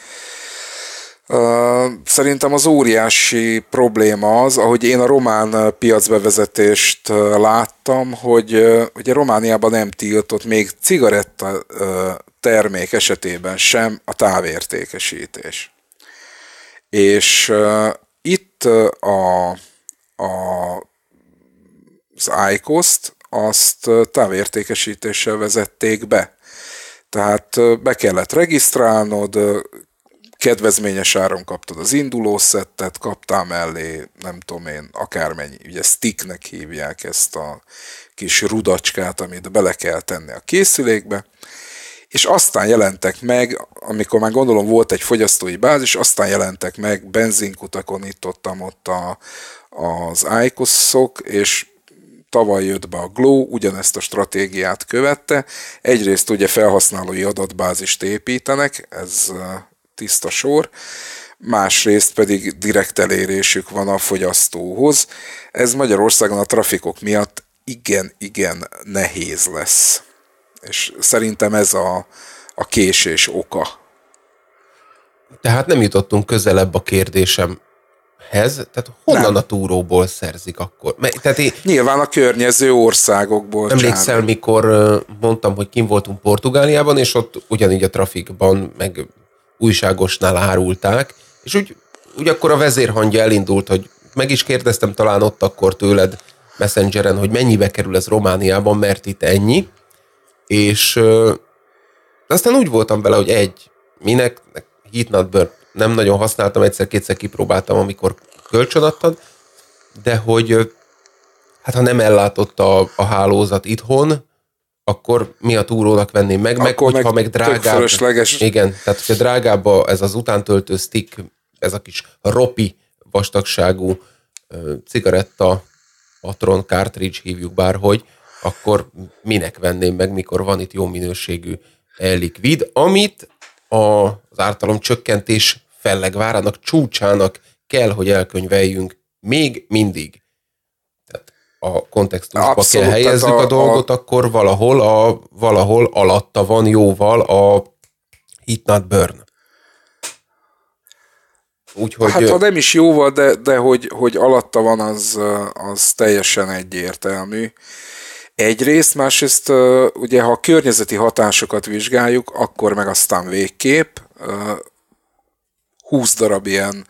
Szerintem az óriási probléma az, ahogy én a román piacbevezetést láttam, hogy ugye Romániában nem tiltott még cigaretta termék esetében sem a távértékesítés. És itt a, a, az ICOS-t azt távértékesítéssel vezették be. Tehát be kellett regisztrálnod, kedvezményes áron kaptad az indulószettet, kaptál mellé, nem tudom én, akármennyi, ugye sticknek hívják ezt a kis rudacskát, amit bele kell tenni a készülékbe, és aztán jelentek meg, amikor már gondolom volt egy fogyasztói bázis, aztán jelentek meg benzinkutakon itt ott a, az Icoszok, és tavaly jött be a Glow, ugyanezt a stratégiát követte. Egyrészt ugye felhasználói adatbázist építenek, ez tiszta sor, másrészt pedig direkt elérésük van a fogyasztóhoz. Ez Magyarországon a trafikok miatt igen-igen nehéz lesz. És szerintem ez a, a késés oka. Tehát nem jutottunk közelebb a kérdésem tehát honnan nem. a túróból szerzik akkor? M- tehát én, Nyilván a környező országokból. Emlékszel, csinálom. mikor mondtam, hogy kim voltunk Portugáliában, és ott ugyanígy a trafikban, meg újságosnál árulták, és úgy, úgy akkor a vezérhangja elindult, hogy meg is kérdeztem talán ott akkor tőled messengeren, hogy mennyibe kerül ez Romániában, mert itt ennyi, és ö, aztán úgy voltam vele, hogy egy, minek, heat not burn. nem nagyon használtam, egyszer-kétszer kipróbáltam, amikor kölcsön adtad, de hogy hát ha nem ellátott a, a hálózat itthon, akkor mi a túrónak venném meg, meg akkor hogyha meg, meg drágább. Igen, tehát hogyha drágább ez az utántöltő stick, ez a kis ropi vastagságú cigaretta, patron, cartridge hívjuk bárhogy, akkor minek venném meg, mikor van itt jó minőségű e amit az ártalom csökkentés fellegvárának csúcsának kell, hogy elkönyveljünk még mindig a kontextusba Abszolút, kell helyezzük a, a dolgot, a... akkor valahol, a, valahol alatta van jóval a hit not burn. Úgyhogy... Hát ha nem is jóval, de, de hogy, hogy alatta van, az, az teljesen egyértelmű. Egyrészt, másrészt ugye ha a környezeti hatásokat vizsgáljuk, akkor meg aztán végkép 20 darab ilyen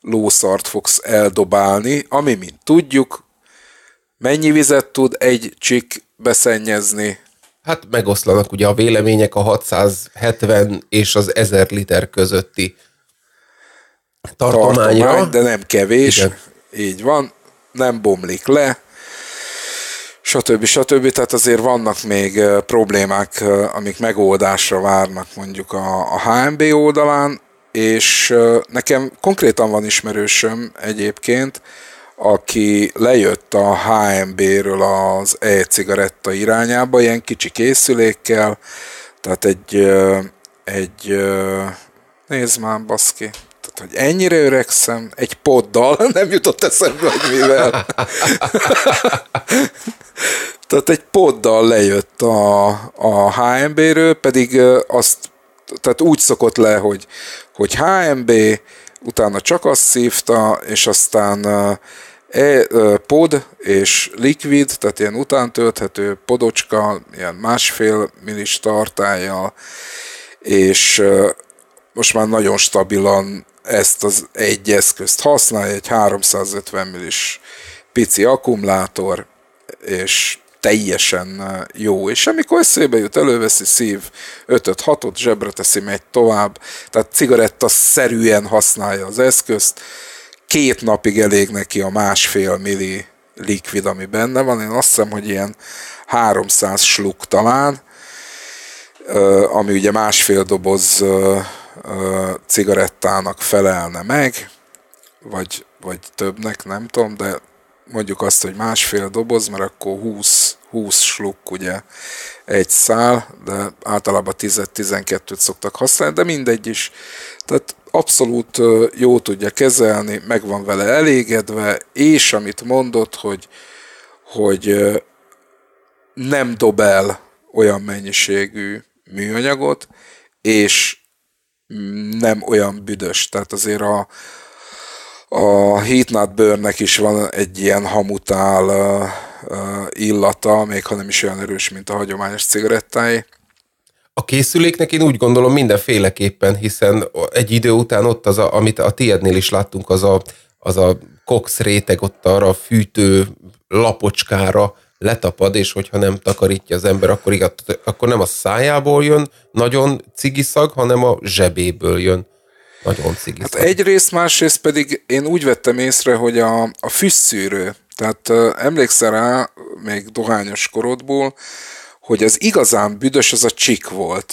lószart fogsz eldobálni, ami, mint tudjuk, Mennyi vizet tud egy csik beszennyezni? Hát megoszlanak ugye a vélemények a 670 és az 1000 liter közötti tartományra. Tartomány, de nem kevés. Igen. Így van. Nem bomlik le. Stb. stb. Tehát azért vannak még problémák, amik megoldásra várnak mondjuk a, a HMB oldalán, és nekem konkrétan van ismerősöm egyébként, aki lejött a HMB-ről az e-cigaretta irányába, ilyen kicsi készülékkel, tehát egy, egy nézd már, baszki, tehát, hogy ennyire öregszem, egy poddal nem jutott eszembe, hogy mivel. tehát egy poddal lejött a, a HMB-ről, pedig azt tehát úgy szokott le, hogy, hogy HMB, utána csak azt szívta, és aztán e, pod és liquid, tehát ilyen utántölthető podocska, ilyen másfél millis tartálya, és eh, most már nagyon stabilan ezt az egy eszközt használja, egy 350 millis pici akkumulátor, és teljesen jó. És amikor eszébe jut, előveszi, szív 5 6 zsebre teszi, megy tovább. Tehát cigaretta szerűen használja az eszközt. Két napig elég neki a másfél milli likvid, ami benne van. Én azt hiszem, hogy ilyen 300 sluk talán, ami ugye másfél doboz cigarettának felelne meg, vagy, vagy többnek, nem tudom, de mondjuk azt, hogy másfél doboz, mert akkor 20, 20 sluk ugye egy szál, de általában 10-12-t szoktak használni, de mindegy is. Tehát abszolút jó tudja kezelni, meg van vele elégedve, és amit mondott, hogy, hogy nem dob el olyan mennyiségű műanyagot, és mm, nem olyan büdös. Tehát azért a, a Heatnut bőrnek is van egy ilyen hamutál illata, még ha nem is olyan erős, mint a hagyományos cigarettái. A készüléknek én úgy gondolom mindenféleképpen, hiszen egy idő után ott az, a, amit a tiédnél is láttunk, az a, az a cox réteg ott arra a fűtő lapocskára letapad, és hogyha nem takarítja az ember, akkor, igaz, akkor nem a szájából jön nagyon cigiszag, hanem a zsebéből jön nagyon cigiztek. Hát egyrészt, másrészt pedig én úgy vettem észre, hogy a, a fűszűrő, tehát emlékszel rá még dohányos korodból, hogy az igazán büdös az a csik volt.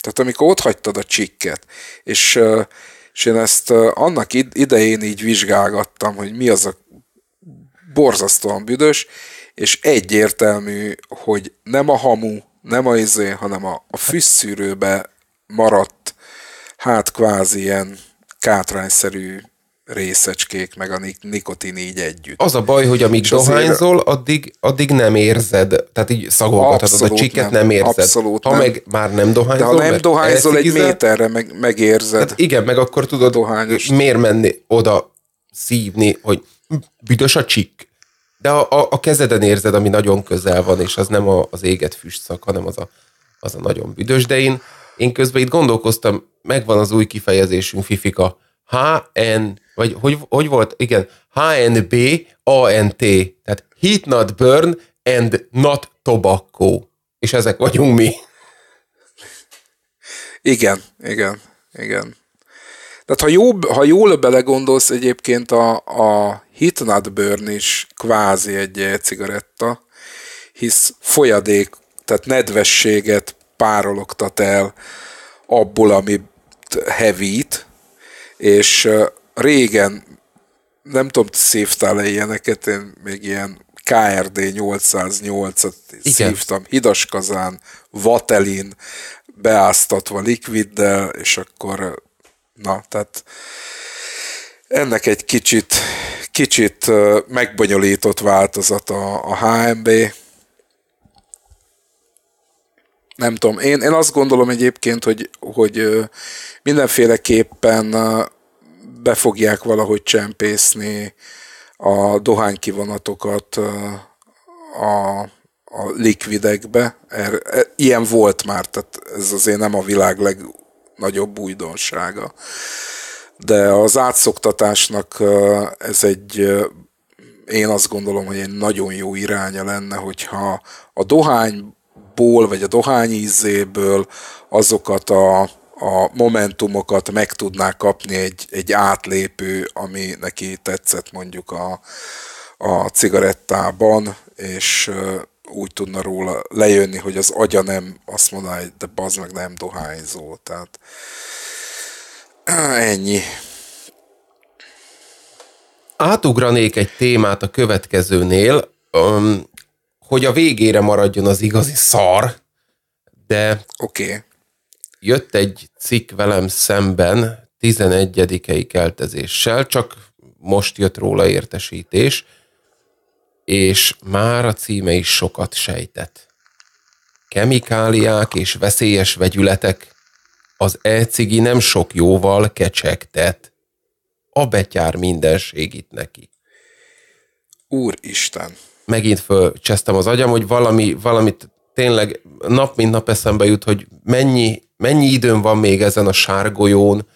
Tehát amikor ott hagytad a csikket, és, és én ezt annak idején így vizsgálgattam, hogy mi az a borzasztóan büdös, és egyértelmű, hogy nem a hamu, nem a izé, hanem a, a fűszűrőbe maradt hát kvázi ilyen kátrányszerű részecskék, meg a nikotin így együtt. Az a baj, hogy amíg dohányzol, addig, addig nem érzed, tehát így szagolgathatod a csiket, nem, nem érzed. Abszolút ha nem. meg már nem dohányzol, De ha nem dohányzol, egy méterre meg, megérzed. Hát igen, meg akkor tudod, dohányos. miért menni oda szívni, hogy büdös a csik. De a, a, a kezeden érzed, ami nagyon közel van, és az nem a, az éget füstszak, hanem az a, az a nagyon büdös. De én, én közben itt gondolkoztam, megvan az új kifejezésünk, Fifika. HN, vagy hogy, hogy volt? Igen, HNB ANT. Tehát heat not burn and not tobacco. És ezek vagyunk mi. Igen, igen, igen. Tehát ha, jobb, ha jól belegondolsz, egyébként a, a heat not burn is kvázi egy cigaretta, hisz folyadék, tehát nedvességet párologtat el abból, ami hevít, és régen, nem tudom, szívtál-e ilyeneket, én még ilyen KRD 808-at szívtam, Hidaskazán, Vatelin, beáztatva likviddel, és akkor na, tehát ennek egy kicsit, kicsit megbonyolított változata a HMB, nem tudom, én, én azt gondolom egyébként, hogy, hogy mindenféleképpen be fogják valahogy csempészni a dohánykivonatokat a, a likvidekbe. Er, e, ilyen volt már, tehát ez azért nem a világ legnagyobb újdonsága. De az átszoktatásnak ez egy, én azt gondolom, hogy egy nagyon jó iránya lenne, hogyha a dohány kábból, vagy a dohány ízéből azokat a, a momentumokat meg tudná kapni egy, egy átlépő, ami neki tetszett mondjuk a, a cigarettában, és úgy tudna róla lejönni, hogy az agya nem azt mondaná, hogy de bazd meg nem dohányzó. Tehát ennyi. Átugranék egy témát a következőnél hogy a végére maradjon az igazi szar, de okay. jött egy cikk velem szemben 11 keltezéssel, csak most jött róla értesítés, és már a címe is sokat sejtett. Kemikáliák és veszélyes vegyületek az e nem sok jóval kecsegtet. A betyár mindenség itt neki. Úristen! megint fölcsesztem az agyam, hogy valami, valamit tényleg nap mint nap eszembe jut, hogy mennyi, mennyi időm van még ezen a sárgolyón,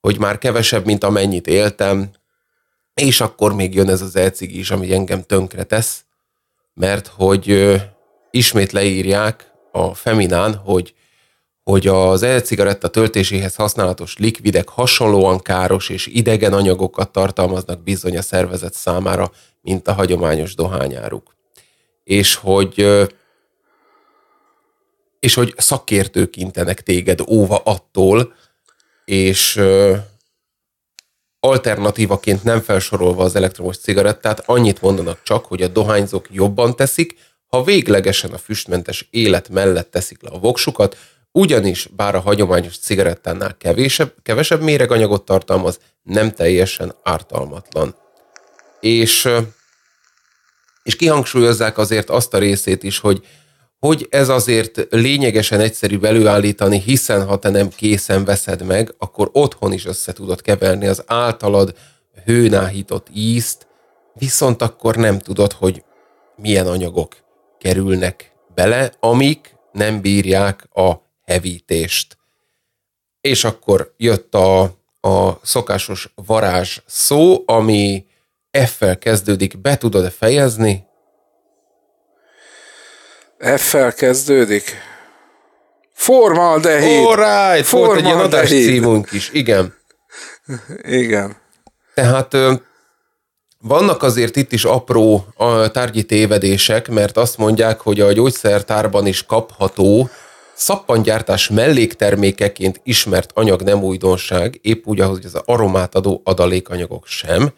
hogy már kevesebb, mint amennyit éltem, és akkor még jön ez az elcig is, ami engem tönkre tesz, mert hogy ö, ismét leírják a Feminán, hogy hogy az e-cigaretta töltéséhez használatos likvidek hasonlóan káros és idegen anyagokat tartalmaznak bizony a szervezet számára, mint a hagyományos dohányáruk. És hogy és hogy szakértők intenek téged óva attól, és alternatívaként nem felsorolva az elektromos cigarettát, annyit mondanak csak, hogy a dohányzók jobban teszik, ha véglegesen a füstmentes élet mellett teszik le a voksukat, ugyanis, bár a hagyományos cigarettánál kevésebb, kevesebb méreganyagot tartalmaz, nem teljesen ártalmatlan. És, és kihangsúlyozzák azért azt a részét is, hogy, hogy ez azért lényegesen egyszerű előállítani, hiszen ha te nem készen veszed meg, akkor otthon is össze tudod keverni az általad hőnáhított ízt, viszont akkor nem tudod, hogy milyen anyagok kerülnek bele, amik nem bírják a hevítést. És akkor jött a, a szokásos varázs szó, ami F-fel kezdődik. Be tudod fejezni? F-fel kezdődik? Formaldehid! Alright! right! Volt egy ilyen adás címünk is, igen. Igen. Tehát vannak azért itt is apró tárgyi tévedések, mert azt mondják, hogy a gyógyszertárban is kapható szappangyártás melléktermékeként ismert anyag nem újdonság, épp úgy, ahogy az aromát adó adalékanyagok sem,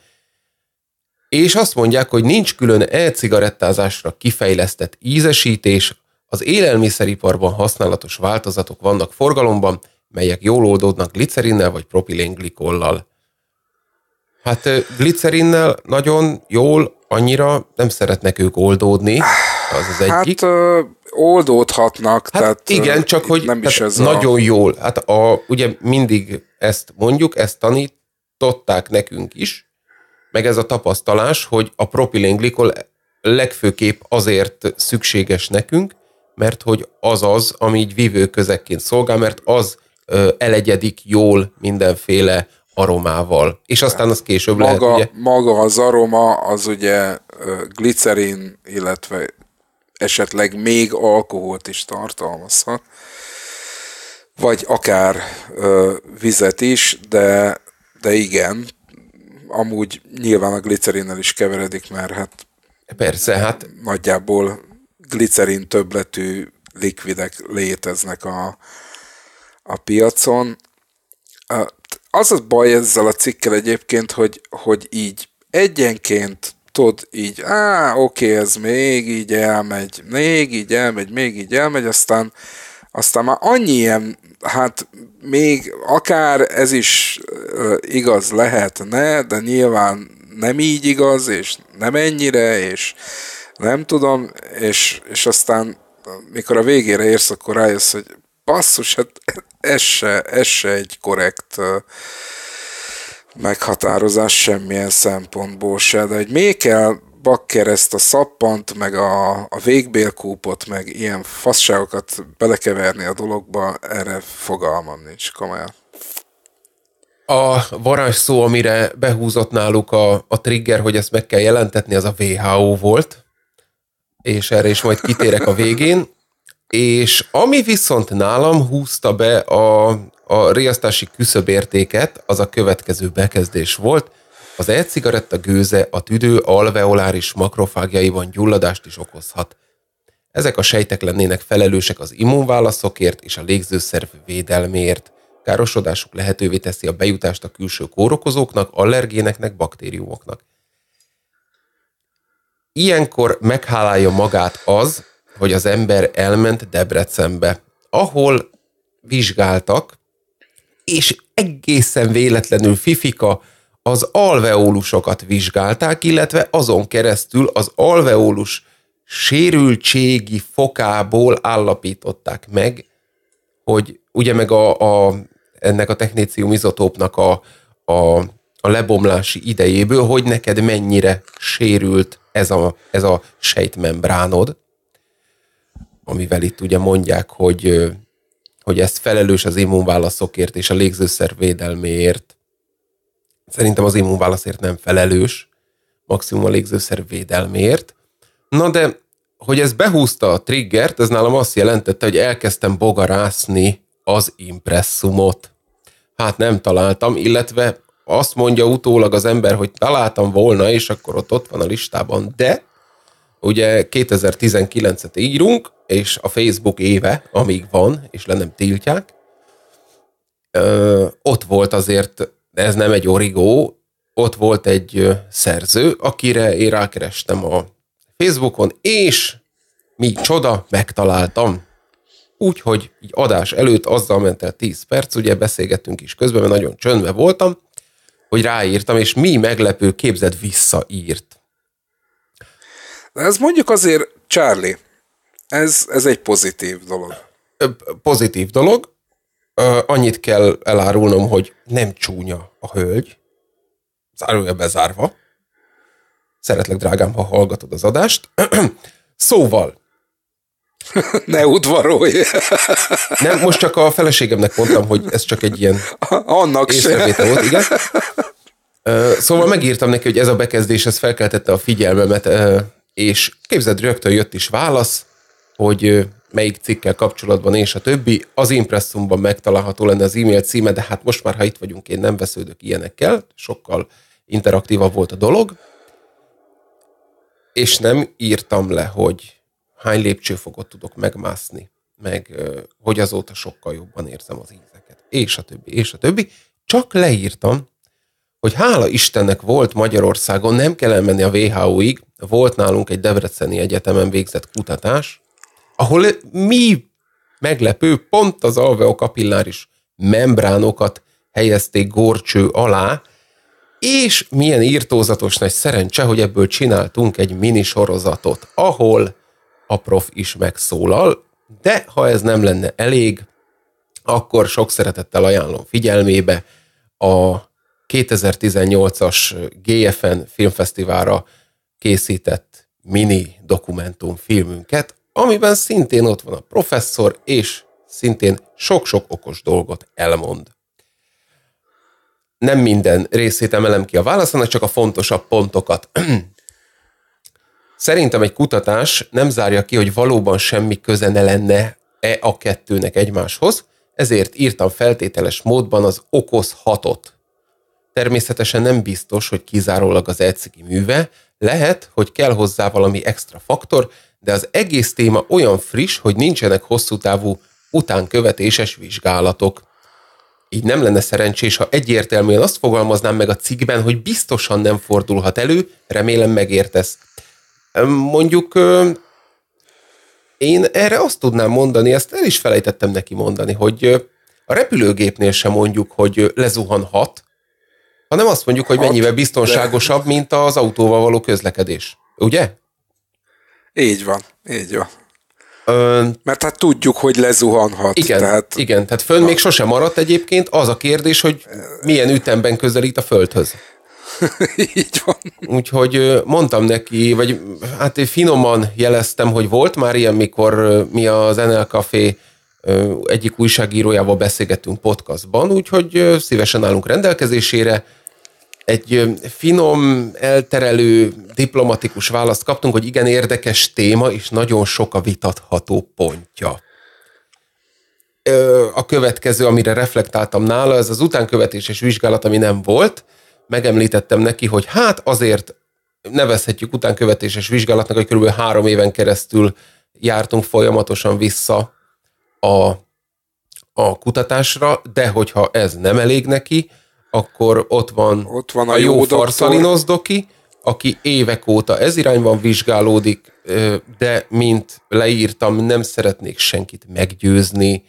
és azt mondják, hogy nincs külön e-cigarettázásra kifejlesztett ízesítés, az élelmiszeriparban használatos változatok vannak forgalomban, melyek jól oldódnak glicerinnel vagy propilén Hát glicerinnel nagyon jól, annyira nem szeretnek ők oldódni, az az hát, egyik. Hát oldódhatnak. Hát tehát igen, csak hogy nem is ez nagyon a... jól. Hát a, ugye mindig ezt mondjuk, ezt tanították nekünk is, meg ez a tapasztalás, hogy a propilenglikol legfőképp azért szükséges nekünk, mert hogy az az, ami így vívőközekként szolgál, mert az ö, elegyedik jól mindenféle aromával. És aztán az később maga, lehet, ugye? Maga az aroma, az ugye glicerin, illetve esetleg még alkoholt is tartalmazhat, vagy akár ö, vizet is, de, de igen, amúgy nyilván a glicerinnel is keveredik, mert hát Persze, hát... Nagyjából glicerin többletű likvidek léteznek a, a piacon. Hát az a baj ezzel a cikkel egyébként, hogy, hogy így egyenként tudod, így, á, oké, ez még így elmegy, még így elmegy, még így elmegy, aztán, aztán már annyi ilyen, hát még akár ez is uh, igaz lehetne, de nyilván nem így igaz, és nem ennyire, és nem tudom, és, és aztán mikor a végére érsz, akkor rájössz, hogy basszus, hát ez se, ez se egy korrekt uh, meghatározás semmilyen szempontból se, de hogy még kell bakker ezt a szappant, meg a, a végbélkúpot, meg ilyen fasságokat belekeverni a dologba, erre fogalmam nincs komolyan. A varázs szó, amire behúzott náluk a, a trigger, hogy ezt meg kell jelentetni, az a WHO volt, és erre is majd kitérek a végén. És ami viszont nálam húzta be a, a riasztási küszöbértéket az a következő bekezdés volt, az e-cigaretta gőze a tüdő alveoláris makrofágjaiban gyulladást is okozhat. Ezek a sejtek lennének felelősek az immunválaszokért és a légzőszerv védelméért. Károsodásuk lehetővé teszi a bejutást a külső kórokozóknak, allergéneknek, baktériumoknak. Ilyenkor meghálálja magát az, hogy az ember elment Debrecenbe, ahol vizsgáltak és egészen véletlenül Fifika az alveólusokat vizsgálták, illetve azon keresztül az alveólus sérültségi fokából állapították meg, hogy ugye meg a, a ennek a technécium izotópnak a, a, a lebomlási idejéből, hogy neked mennyire sérült ez a, ez a sejtmembránod, amivel itt ugye mondják, hogy hogy ezt felelős az immunválaszokért és a légzőszer védelméért. Szerintem az immunválaszért nem felelős, maximum a légzőszer védelméért. Na de, hogy ez behúzta a triggert, ez nálam azt jelentette, hogy elkezdtem bogarászni az impresszumot. Hát nem találtam, illetve azt mondja utólag az ember, hogy találtam volna, és akkor ott ott van a listában, de Ugye 2019-et írunk, és a Facebook éve, amíg van, és le nem tiltják, ö, ott volt azért, de ez nem egy origó, ott volt egy szerző, akire én rákerestem a Facebookon, és mi csoda, megtaláltam. Úgyhogy így adás előtt azzal ment el 10 perc, ugye beszélgettünk is közben, mert nagyon csöndbe voltam, hogy ráírtam, és mi meglepő képzett visszaírt. Ez mondjuk azért, Charlie, ez, ez egy pozitív dolog. Pozitív dolog. Annyit kell elárulnom, hogy nem csúnya a hölgy. Zárója bezárva. Szeretlek, drágám, ha hallgatod az adást. szóval, ne udvarolj! Nem, most csak a feleségemnek mondtam, hogy ez csak egy ilyen Annak észrevétel volt, igen. Szóval megírtam neki, hogy ez a bekezdés, ez felkeltette a figyelmemet és képzeld, rögtön jött is válasz, hogy melyik cikkel kapcsolatban és a többi. Az impresszumban megtalálható lenne az e-mail címe, de hát most már, ha itt vagyunk, én nem vesződök ilyenekkel, sokkal interaktívabb volt a dolog. És nem írtam le, hogy hány lépcsőfokot tudok megmászni, meg hogy azóta sokkal jobban érzem az ízeket, és a többi, és a többi. Csak leírtam, hogy hála Istennek volt Magyarországon, nem kell elmenni a WHO-ig, volt nálunk egy Debreceni Egyetemen végzett kutatás, ahol mi meglepő, pont az alveokapilláris membránokat helyezték gorcső alá, és milyen írtózatos nagy szerencse, hogy ebből csináltunk egy mini sorozatot, ahol a prof is megszólal, de ha ez nem lenne elég, akkor sok szeretettel ajánlom figyelmébe a 2018-as GFN filmfesztiválra készített mini dokumentumfilmünket, amiben szintén ott van a professzor, és szintén sok-sok okos dolgot elmond. Nem minden részét emelem ki a hanem csak a fontosabb pontokat. Szerintem egy kutatás nem zárja ki, hogy valóban semmi köze ne lenne e a kettőnek egymáshoz, ezért írtam feltételes módban az okozhatot. Természetesen nem biztos, hogy kizárólag az ECI műve, lehet, hogy kell hozzá valami extra faktor, de az egész téma olyan friss, hogy nincsenek hosszú távú utánkövetéses vizsgálatok. Így nem lenne szerencsés, ha egyértelműen azt fogalmaznám meg a cikkben, hogy biztosan nem fordulhat elő, remélem megértesz. Mondjuk én erre azt tudnám mondani, ezt el is felejtettem neki mondani, hogy a repülőgépnél sem mondjuk, hogy lezuhanhat, hanem azt mondjuk, hogy mennyivel biztonságosabb, mint az autóval való közlekedés. Ugye? Így van, így van. Ön... Mert hát tudjuk, hogy lezuhanhat. Igen, tehát... igen tehát fönn még sosem maradt egyébként. Az a kérdés, hogy milyen ütemben közelít a földhöz. Így van. Úgyhogy mondtam neki, vagy hát én finoman jeleztem, hogy volt már ilyen, mikor mi az NL Café egyik újságírójával beszélgettünk podcastban, úgyhogy szívesen állunk rendelkezésére, egy finom, elterelő, diplomatikus választ kaptunk, hogy igen, érdekes téma, és nagyon sok a vitatható pontja. A következő, amire reflektáltam nála, ez az utánkövetés és vizsgálat, ami nem volt. Megemlítettem neki, hogy hát azért nevezhetjük utánkövetés és vizsgálatnak, hogy körülbelül három éven keresztül jártunk folyamatosan vissza a, a kutatásra, de hogyha ez nem elég neki, akkor ott van, ott van a, a jó, jó doki, aki évek óta ez irányban vizsgálódik, de mint leírtam, nem szeretnék senkit meggyőzni,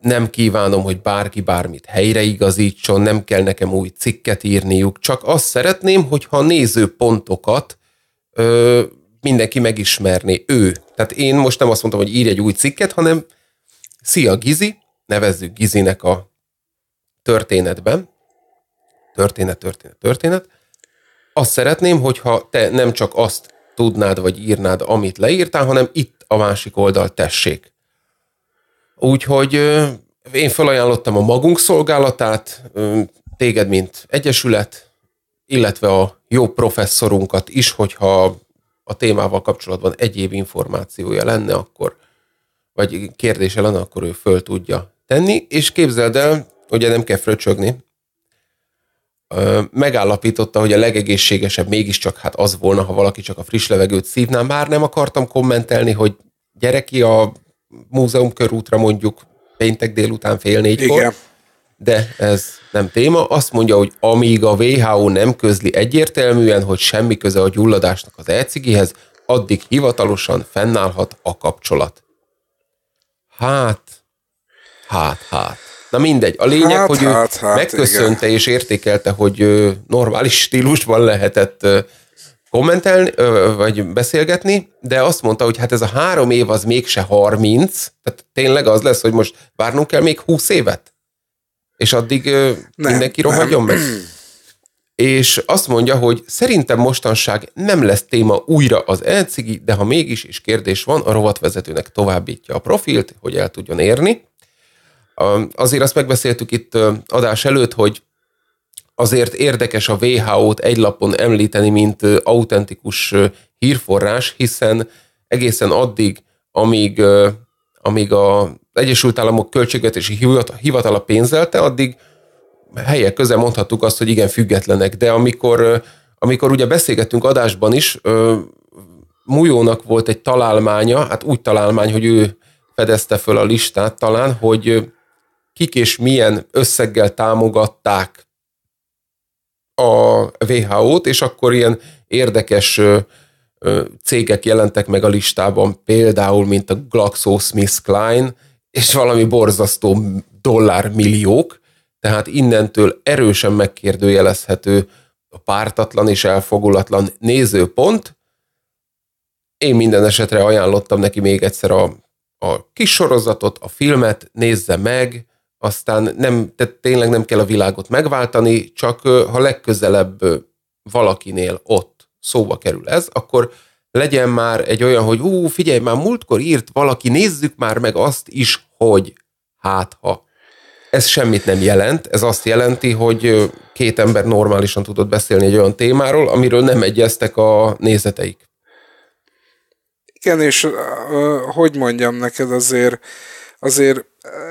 nem kívánom, hogy bárki bármit helyreigazítson, nem kell nekem új cikket írniuk, csak azt szeretném, hogyha nézőpontokat mindenki megismerné, ő. Tehát én most nem azt mondtam, hogy írj egy új cikket, hanem szia Gizi, nevezzük Gizinek a történetben, történet, történet, történet, azt szeretném, hogyha te nem csak azt tudnád vagy írnád, amit leírtál, hanem itt a másik oldal tessék. Úgyhogy én felajánlottam a magunk szolgálatát, téged, mint egyesület, illetve a jó professzorunkat is, hogyha a témával kapcsolatban egyéb információja lenne, akkor, vagy kérdése lenne, akkor ő föl tudja tenni, és képzeld el, ugye nem kell fröcsögni, megállapította, hogy a legegészségesebb mégiscsak hát az volna, ha valaki csak a friss levegőt szívná. Már nem akartam kommentelni, hogy gyere ki a múzeum körútra mondjuk péntek délután fél négykor. Igen. De ez nem téma. Azt mondja, hogy amíg a WHO nem közli egyértelműen, hogy semmi köze a gyulladásnak az elcigihez, addig hivatalosan fennállhat a kapcsolat. Hát, hát, hát. Na mindegy, a lényeg, hát, hogy ő hát, hát megköszönte igen. és értékelte, hogy normális stílusban lehetett kommentelni, vagy beszélgetni, de azt mondta, hogy hát ez a három év az mégse 30, tehát tényleg az lesz, hogy most várnunk kell még 20 évet? És addig nem, mindenki rohadjon meg? És azt mondja, hogy szerintem mostanság nem lesz téma újra az elcigi, de ha mégis is kérdés van, a rovatvezetőnek továbbítja a profilt, hogy el tudjon érni. Azért azt megbeszéltük itt adás előtt, hogy azért érdekes a WHO-t egy lapon említeni, mint autentikus hírforrás, hiszen egészen addig, amíg, amíg az Egyesült Államok költségvetési hivatala pénzelte, addig helyek köze mondhattuk azt, hogy igen, függetlenek. De amikor, amikor ugye beszélgettünk adásban is, Mujónak volt egy találmánya, hát úgy találmány, hogy ő fedezte föl a listát talán, hogy kik és milyen összeggel támogatták a WHO-t, és akkor ilyen érdekes cégek jelentek meg a listában, például, mint a GlaxoSmithKline, és valami borzasztó dollármilliók, tehát innentől erősen megkérdőjelezhető a pártatlan és elfogulatlan nézőpont. Én minden esetre ajánlottam neki még egyszer a, a kis sorozatot, a filmet, nézze meg, aztán nem, tehát tényleg nem kell a világot megváltani, csak ha legközelebb valakinél ott szóba kerül ez, akkor legyen már egy olyan, hogy ú, figyelj, már múltkor írt valaki, nézzük már meg azt is, hogy hát ha. Ez semmit nem jelent, ez azt jelenti, hogy két ember normálisan tudott beszélni egy olyan témáról, amiről nem egyeztek a nézeteik. Igen, és hogy mondjam neked azért, azért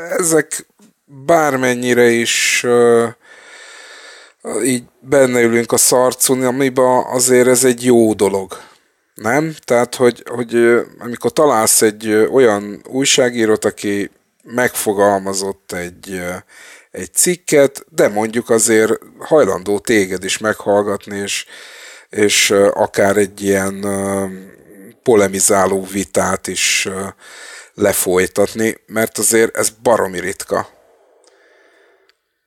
ezek bármennyire is uh, így benne ülünk a szarcun, amiben azért ez egy jó dolog. Nem? Tehát, hogy, hogy amikor találsz egy olyan újságírót, aki megfogalmazott egy, egy cikket, de mondjuk azért hajlandó téged is meghallgatni, és, és akár egy ilyen polemizáló vitát is lefolytatni, mert azért ez baromi ritka,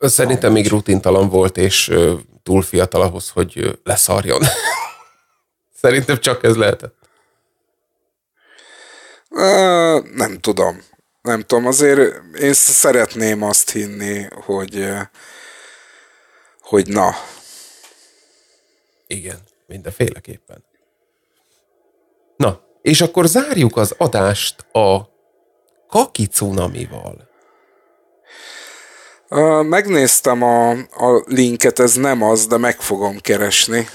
Szerintem még rutintalan volt, és túl fiatal ahhoz, hogy leszarjon. Szerintem csak ez lehetett. nem tudom. Nem tudom, azért én szeretném azt hinni, hogy hogy na. Igen, mindenféleképpen. Na, és akkor zárjuk az adást a kakicunamival. Uh, megnéztem a, a linket, ez nem az, de meg fogom keresni.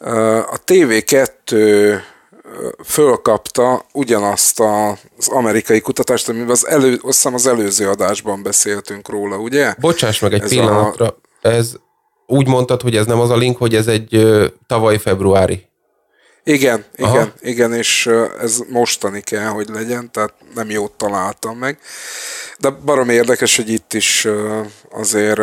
Uh, a TV2 fölkapta ugyanazt az amerikai kutatást, amiben az, elő, azt hiszem az előző adásban beszéltünk róla, ugye? Bocsáss meg egy ez pillanatra, a... ez úgy mondtad, hogy ez nem az a link, hogy ez egy tavaly februári. Igen, igen, Aha. igen, és ez mostani kell, hogy legyen, tehát nem jót találtam meg. De barom érdekes, hogy itt is azért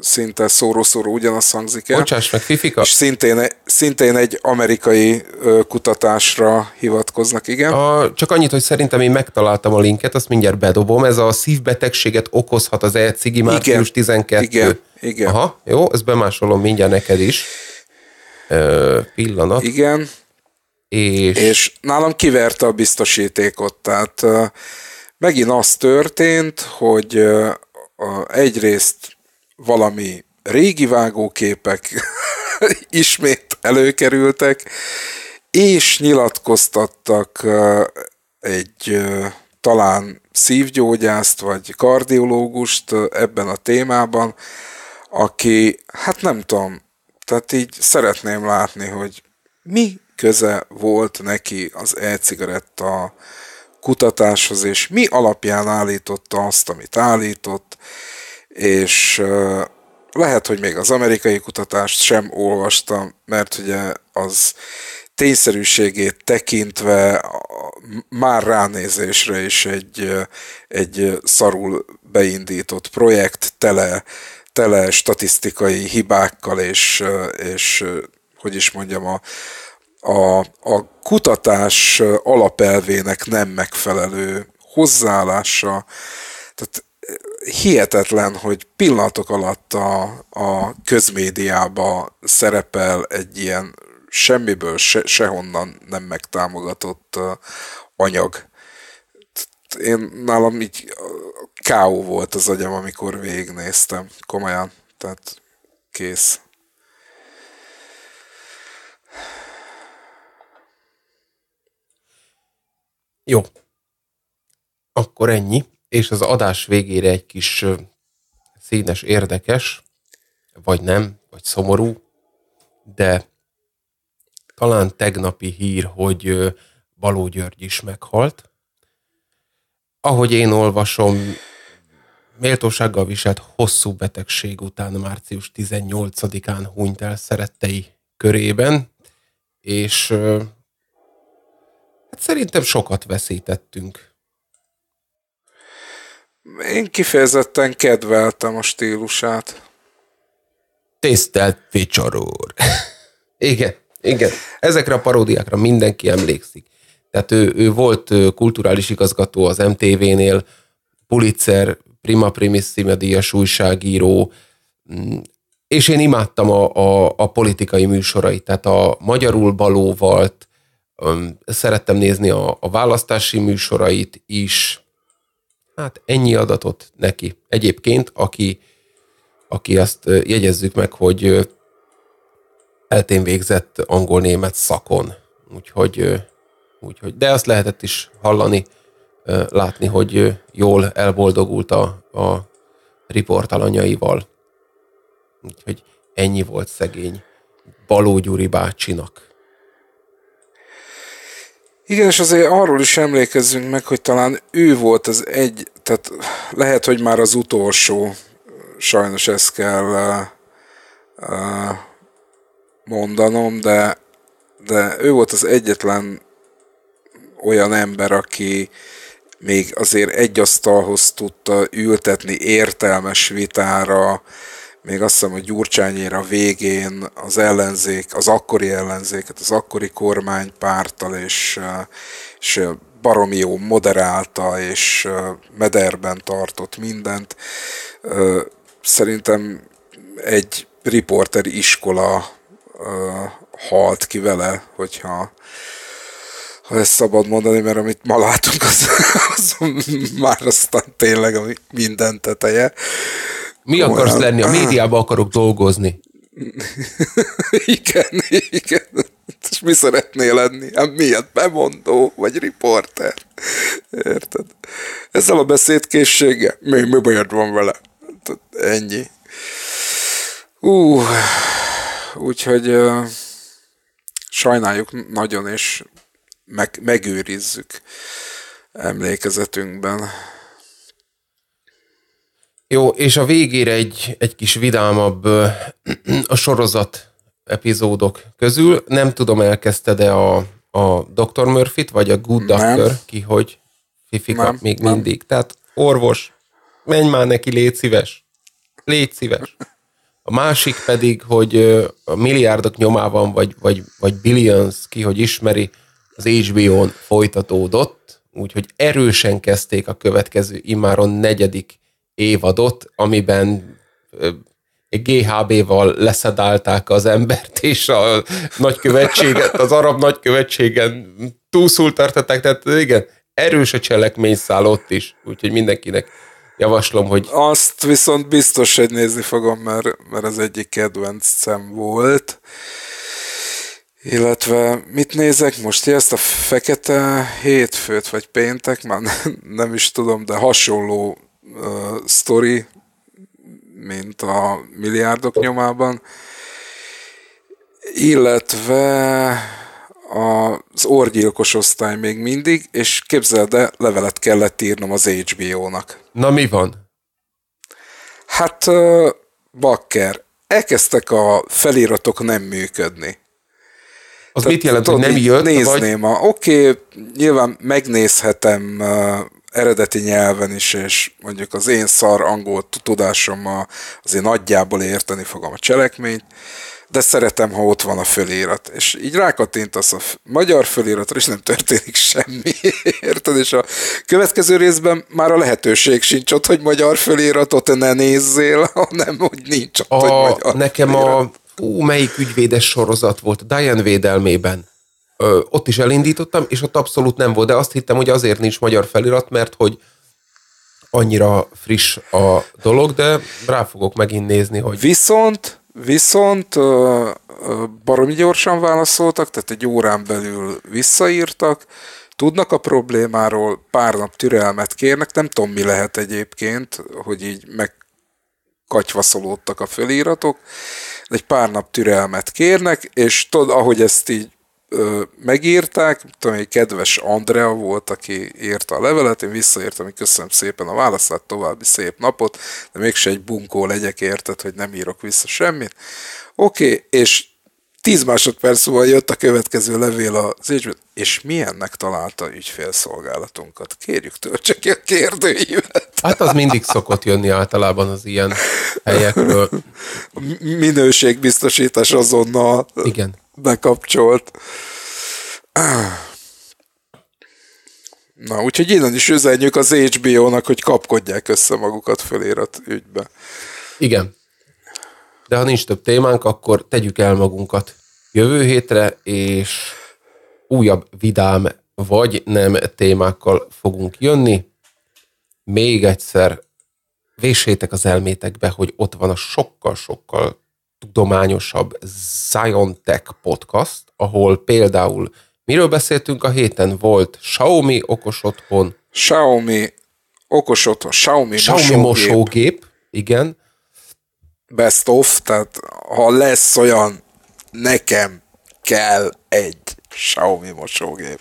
szinte szóró-szóró ugyanaz hangzik el. Bocsáss meg, fifika. És szintén, szintén egy amerikai kutatásra hivatkoznak, igen. A, csak annyit, hogy szerintem én megtaláltam a linket, azt mindjárt bedobom. Ez a szívbetegséget okozhat az e-cigi március 12. Igen, igen. Aha, jó, ezt bemásolom mindjárt neked is. Ö, pillanat. Igen. És... és nálam kiverte a biztosítékot, tehát Megint az történt, hogy egyrészt valami régi vágóképek ismét előkerültek, és nyilatkoztattak egy talán szívgyógyászt vagy kardiológust ebben a témában, aki, hát nem tudom, tehát így szeretném látni, hogy mi köze volt neki az e-cigaretta kutatáshoz, és mi alapján állította azt, amit állított, és lehet, hogy még az amerikai kutatást sem olvastam, mert ugye az tényszerűségét tekintve már ránézésre is egy, egy szarul beindított projekt, tele, tele statisztikai hibákkal és, és hogy is mondjam, a a, a kutatás alapelvének nem megfelelő hozzáállása, tehát hihetetlen, hogy pillanatok alatt a, a közmédiába szerepel egy ilyen semmiből, se, sehonnan nem megtámogatott anyag. Én nálam így káó volt az agyam, amikor végignéztem, komolyan, tehát kész. Jó. Akkor ennyi. És az adás végére egy kis színes, érdekes, vagy nem, vagy szomorú, de talán tegnapi hír, hogy Baló György is meghalt. Ahogy én olvasom, méltósággal viselt hosszú betegség után március 18-án hunyt el szerettei körében, és Hát szerintem sokat veszítettünk. Én kifejezetten kedveltem a stílusát. Tisztelt Ficsor úr. igen, igen. Ezekre a paródiákra mindenki emlékszik. Tehát ő, ő volt kulturális igazgató az MTV-nél, Pulitzer, Prima Primissima díjas újságíró, mm, és én imádtam a, a, a politikai műsorait, tehát a Magyarul Balóvalt, Szerettem nézni a, a választási műsorait is. Hát ennyi adatot neki. Egyébként, aki, aki azt jegyezzük meg, hogy eltén végzett angol-német szakon. Úgyhogy, úgyhogy, de azt lehetett is hallani, látni, hogy jól elboldogult a, a riportalanyaival. Úgyhogy ennyi volt szegény Baló Gyuri bácsinak. Igen, és azért arról is emlékezzünk meg, hogy talán ő volt az egy, tehát lehet, hogy már az utolsó, sajnos ezt kell uh, mondanom, de, de ő volt az egyetlen olyan ember, aki még azért egy asztalhoz tudta ültetni értelmes vitára, még azt hiszem, hogy a végén az ellenzék, az akkori ellenzéket, az akkori kormánypárttal és, és baromi jó moderálta és mederben tartott mindent. Szerintem egy riporteri iskola halt ki vele, hogyha ha ezt szabad mondani, mert amit ma látunk, az, az már aztán tényleg a minden teteje. Mi Olyan. akarsz lenni? A médiában akarok dolgozni. igen, igen. És mi szeretnél lenni? Hát miért? Bemondó vagy riporter? Érted? Ezzel a beszédkészsége? Mi, mi bajod van vele? Ennyi. Ú, úgyhogy uh, sajnáljuk nagyon, és meg, megőrizzük emlékezetünkben jó, és a végére egy, egy kis vidámabb a sorozat epizódok közül. Nem tudom, elkezdte e a, a Dr. Murphy-t, vagy a Good nem. Doctor, ki hogy fifika nem, még nem. mindig. Tehát orvos, menj már neki, légy szíves. Légy szíves. A másik pedig, hogy a milliárdok nyomában, vagy, vagy, vagy billions, ki hogy ismeri, az HBO-n folytatódott, úgyhogy erősen kezdték a következő immáron negyedik évadot, amiben GHB-val leszedálták az embert, és a nagykövetséget, az arab nagykövetségen tartották, tehát igen, erős a száll ott is, úgyhogy mindenkinek javaslom, hogy... Azt viszont biztos, hogy nézni fogom, mert, mert az egyik kedvenc szem volt. Illetve mit nézek most? Ezt a fekete hétfőt, vagy péntek, már nem, nem is tudom, de hasonló uh, sztori, mint a milliárdok nyomában, illetve az orgyilkos osztály még mindig, és képzeld el, levelet kellett írnom az HBO-nak. Na mi van? Hát, uh, bakker, elkezdtek a feliratok nem működni. Az Tehát, mit jelent, tudod, hogy nem jött? Nézném, vagy... oké, okay, nyilván megnézhetem eredeti nyelven is, és mondjuk az én szar angol tudásommal azért nagyjából érteni fogom a cselekményt, de szeretem, ha ott van a fölírat. És így rákattintasz a magyar föliratra, és nem történik semmi. Érted? És a következő részben már a lehetőség sincs ott, hogy magyar föliratot ne nézzél, hanem hogy nincs ott, a, hogy magyar Nekem fölirat. a, ú, melyik ügyvédes sorozat volt? Diane védelmében ö, ott is elindítottam, és ott abszolút nem volt, de azt hittem, hogy azért nincs magyar felirat, mert hogy annyira friss a dolog, de rá fogok megint nézni, hogy... Viszont, viszont ö, ö, baromi gyorsan válaszoltak, tehát egy órán belül visszaírtak, tudnak a problémáról, pár nap türelmet kérnek, nem tudom mi lehet egyébként, hogy így meg katyvaszolódtak a fölíratok, egy pár nap türelmet kérnek, és tudod, ahogy ezt így megírták, tudom, egy kedves Andrea volt, aki írta a levelet, én visszaírtam, hogy köszönöm szépen a válaszát, további szép napot, de mégse egy bunkó legyek érted, hogy nem írok vissza semmit. Oké, okay, és 10 másodperc múlva jött a következő levél az ügyben, és milyennek találta ügyfélszolgálatunkat? Kérjük, töltse ki a kérdőívet. Hát az mindig szokott jönni általában az ilyen helyekről. Minőségbiztosítás azonnal. Igen bekapcsolt. Na, úgyhogy innen is üzenjük az HBO-nak, hogy kapkodják össze magukat fölérat ügybe. Igen. De ha nincs több témánk, akkor tegyük el magunkat jövő hétre, és újabb vidám vagy nem témákkal fogunk jönni. Még egyszer vésétek az elmétekbe, hogy ott van a sokkal-sokkal tudományosabb Zion Tech podcast, ahol például miről beszéltünk a héten? Volt Xiaomi okos otthon. Xiaomi okos otthon, Xiaomi, Xiaomi mosógép. mosógép. Igen. Best of, tehát ha lesz olyan, nekem kell egy Xiaomi mosógép.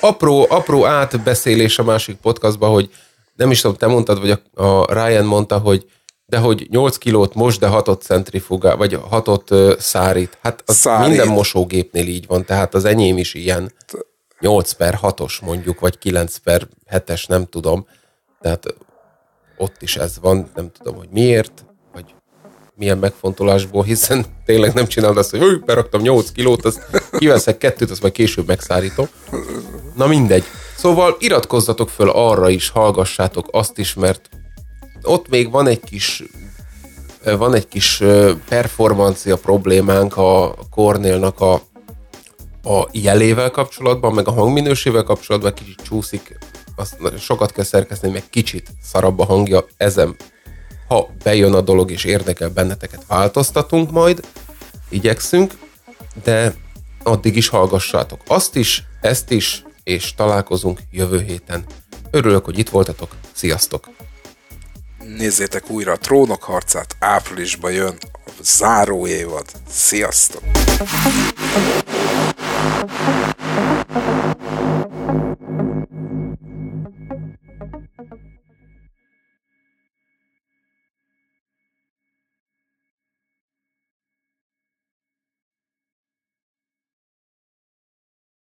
Apró, apró átbeszélés a másik podcastban, hogy nem is tudom, te mondtad, vagy a, a Ryan mondta, hogy de hogy 8 kilót most, de 6-ot centrifugál, vagy 6-ot szárít. Hát az szárít. minden mosógépnél így van, tehát az enyém is ilyen 8 per 6-os mondjuk, vagy 9 per 7-es, nem tudom. Tehát ott is ez van, nem tudom, hogy miért, vagy milyen megfontolásból, hiszen tényleg nem csinálod azt, hogy ő, beraktam 8 kilót, azt kiveszek kettőt, azt majd később megszárítom. Na mindegy. Szóval iratkozzatok föl arra is, hallgassátok azt is, mert ott még van egy kis van egy kis performancia problémánk a Cornélnak a, a jelével kapcsolatban, meg a hangminősével kapcsolatban kicsit csúszik, azt sokat kell szerkeszteni, meg kicsit szarabb a hangja, ezen ha bejön a dolog és érdekel benneteket, változtatunk majd, igyekszünk, de addig is hallgassátok azt is, ezt is, és találkozunk jövő héten. Örülök, hogy itt voltatok, sziasztok! nézzétek újra a Trónok harcát, áprilisban jön a záró évad. Sziasztok!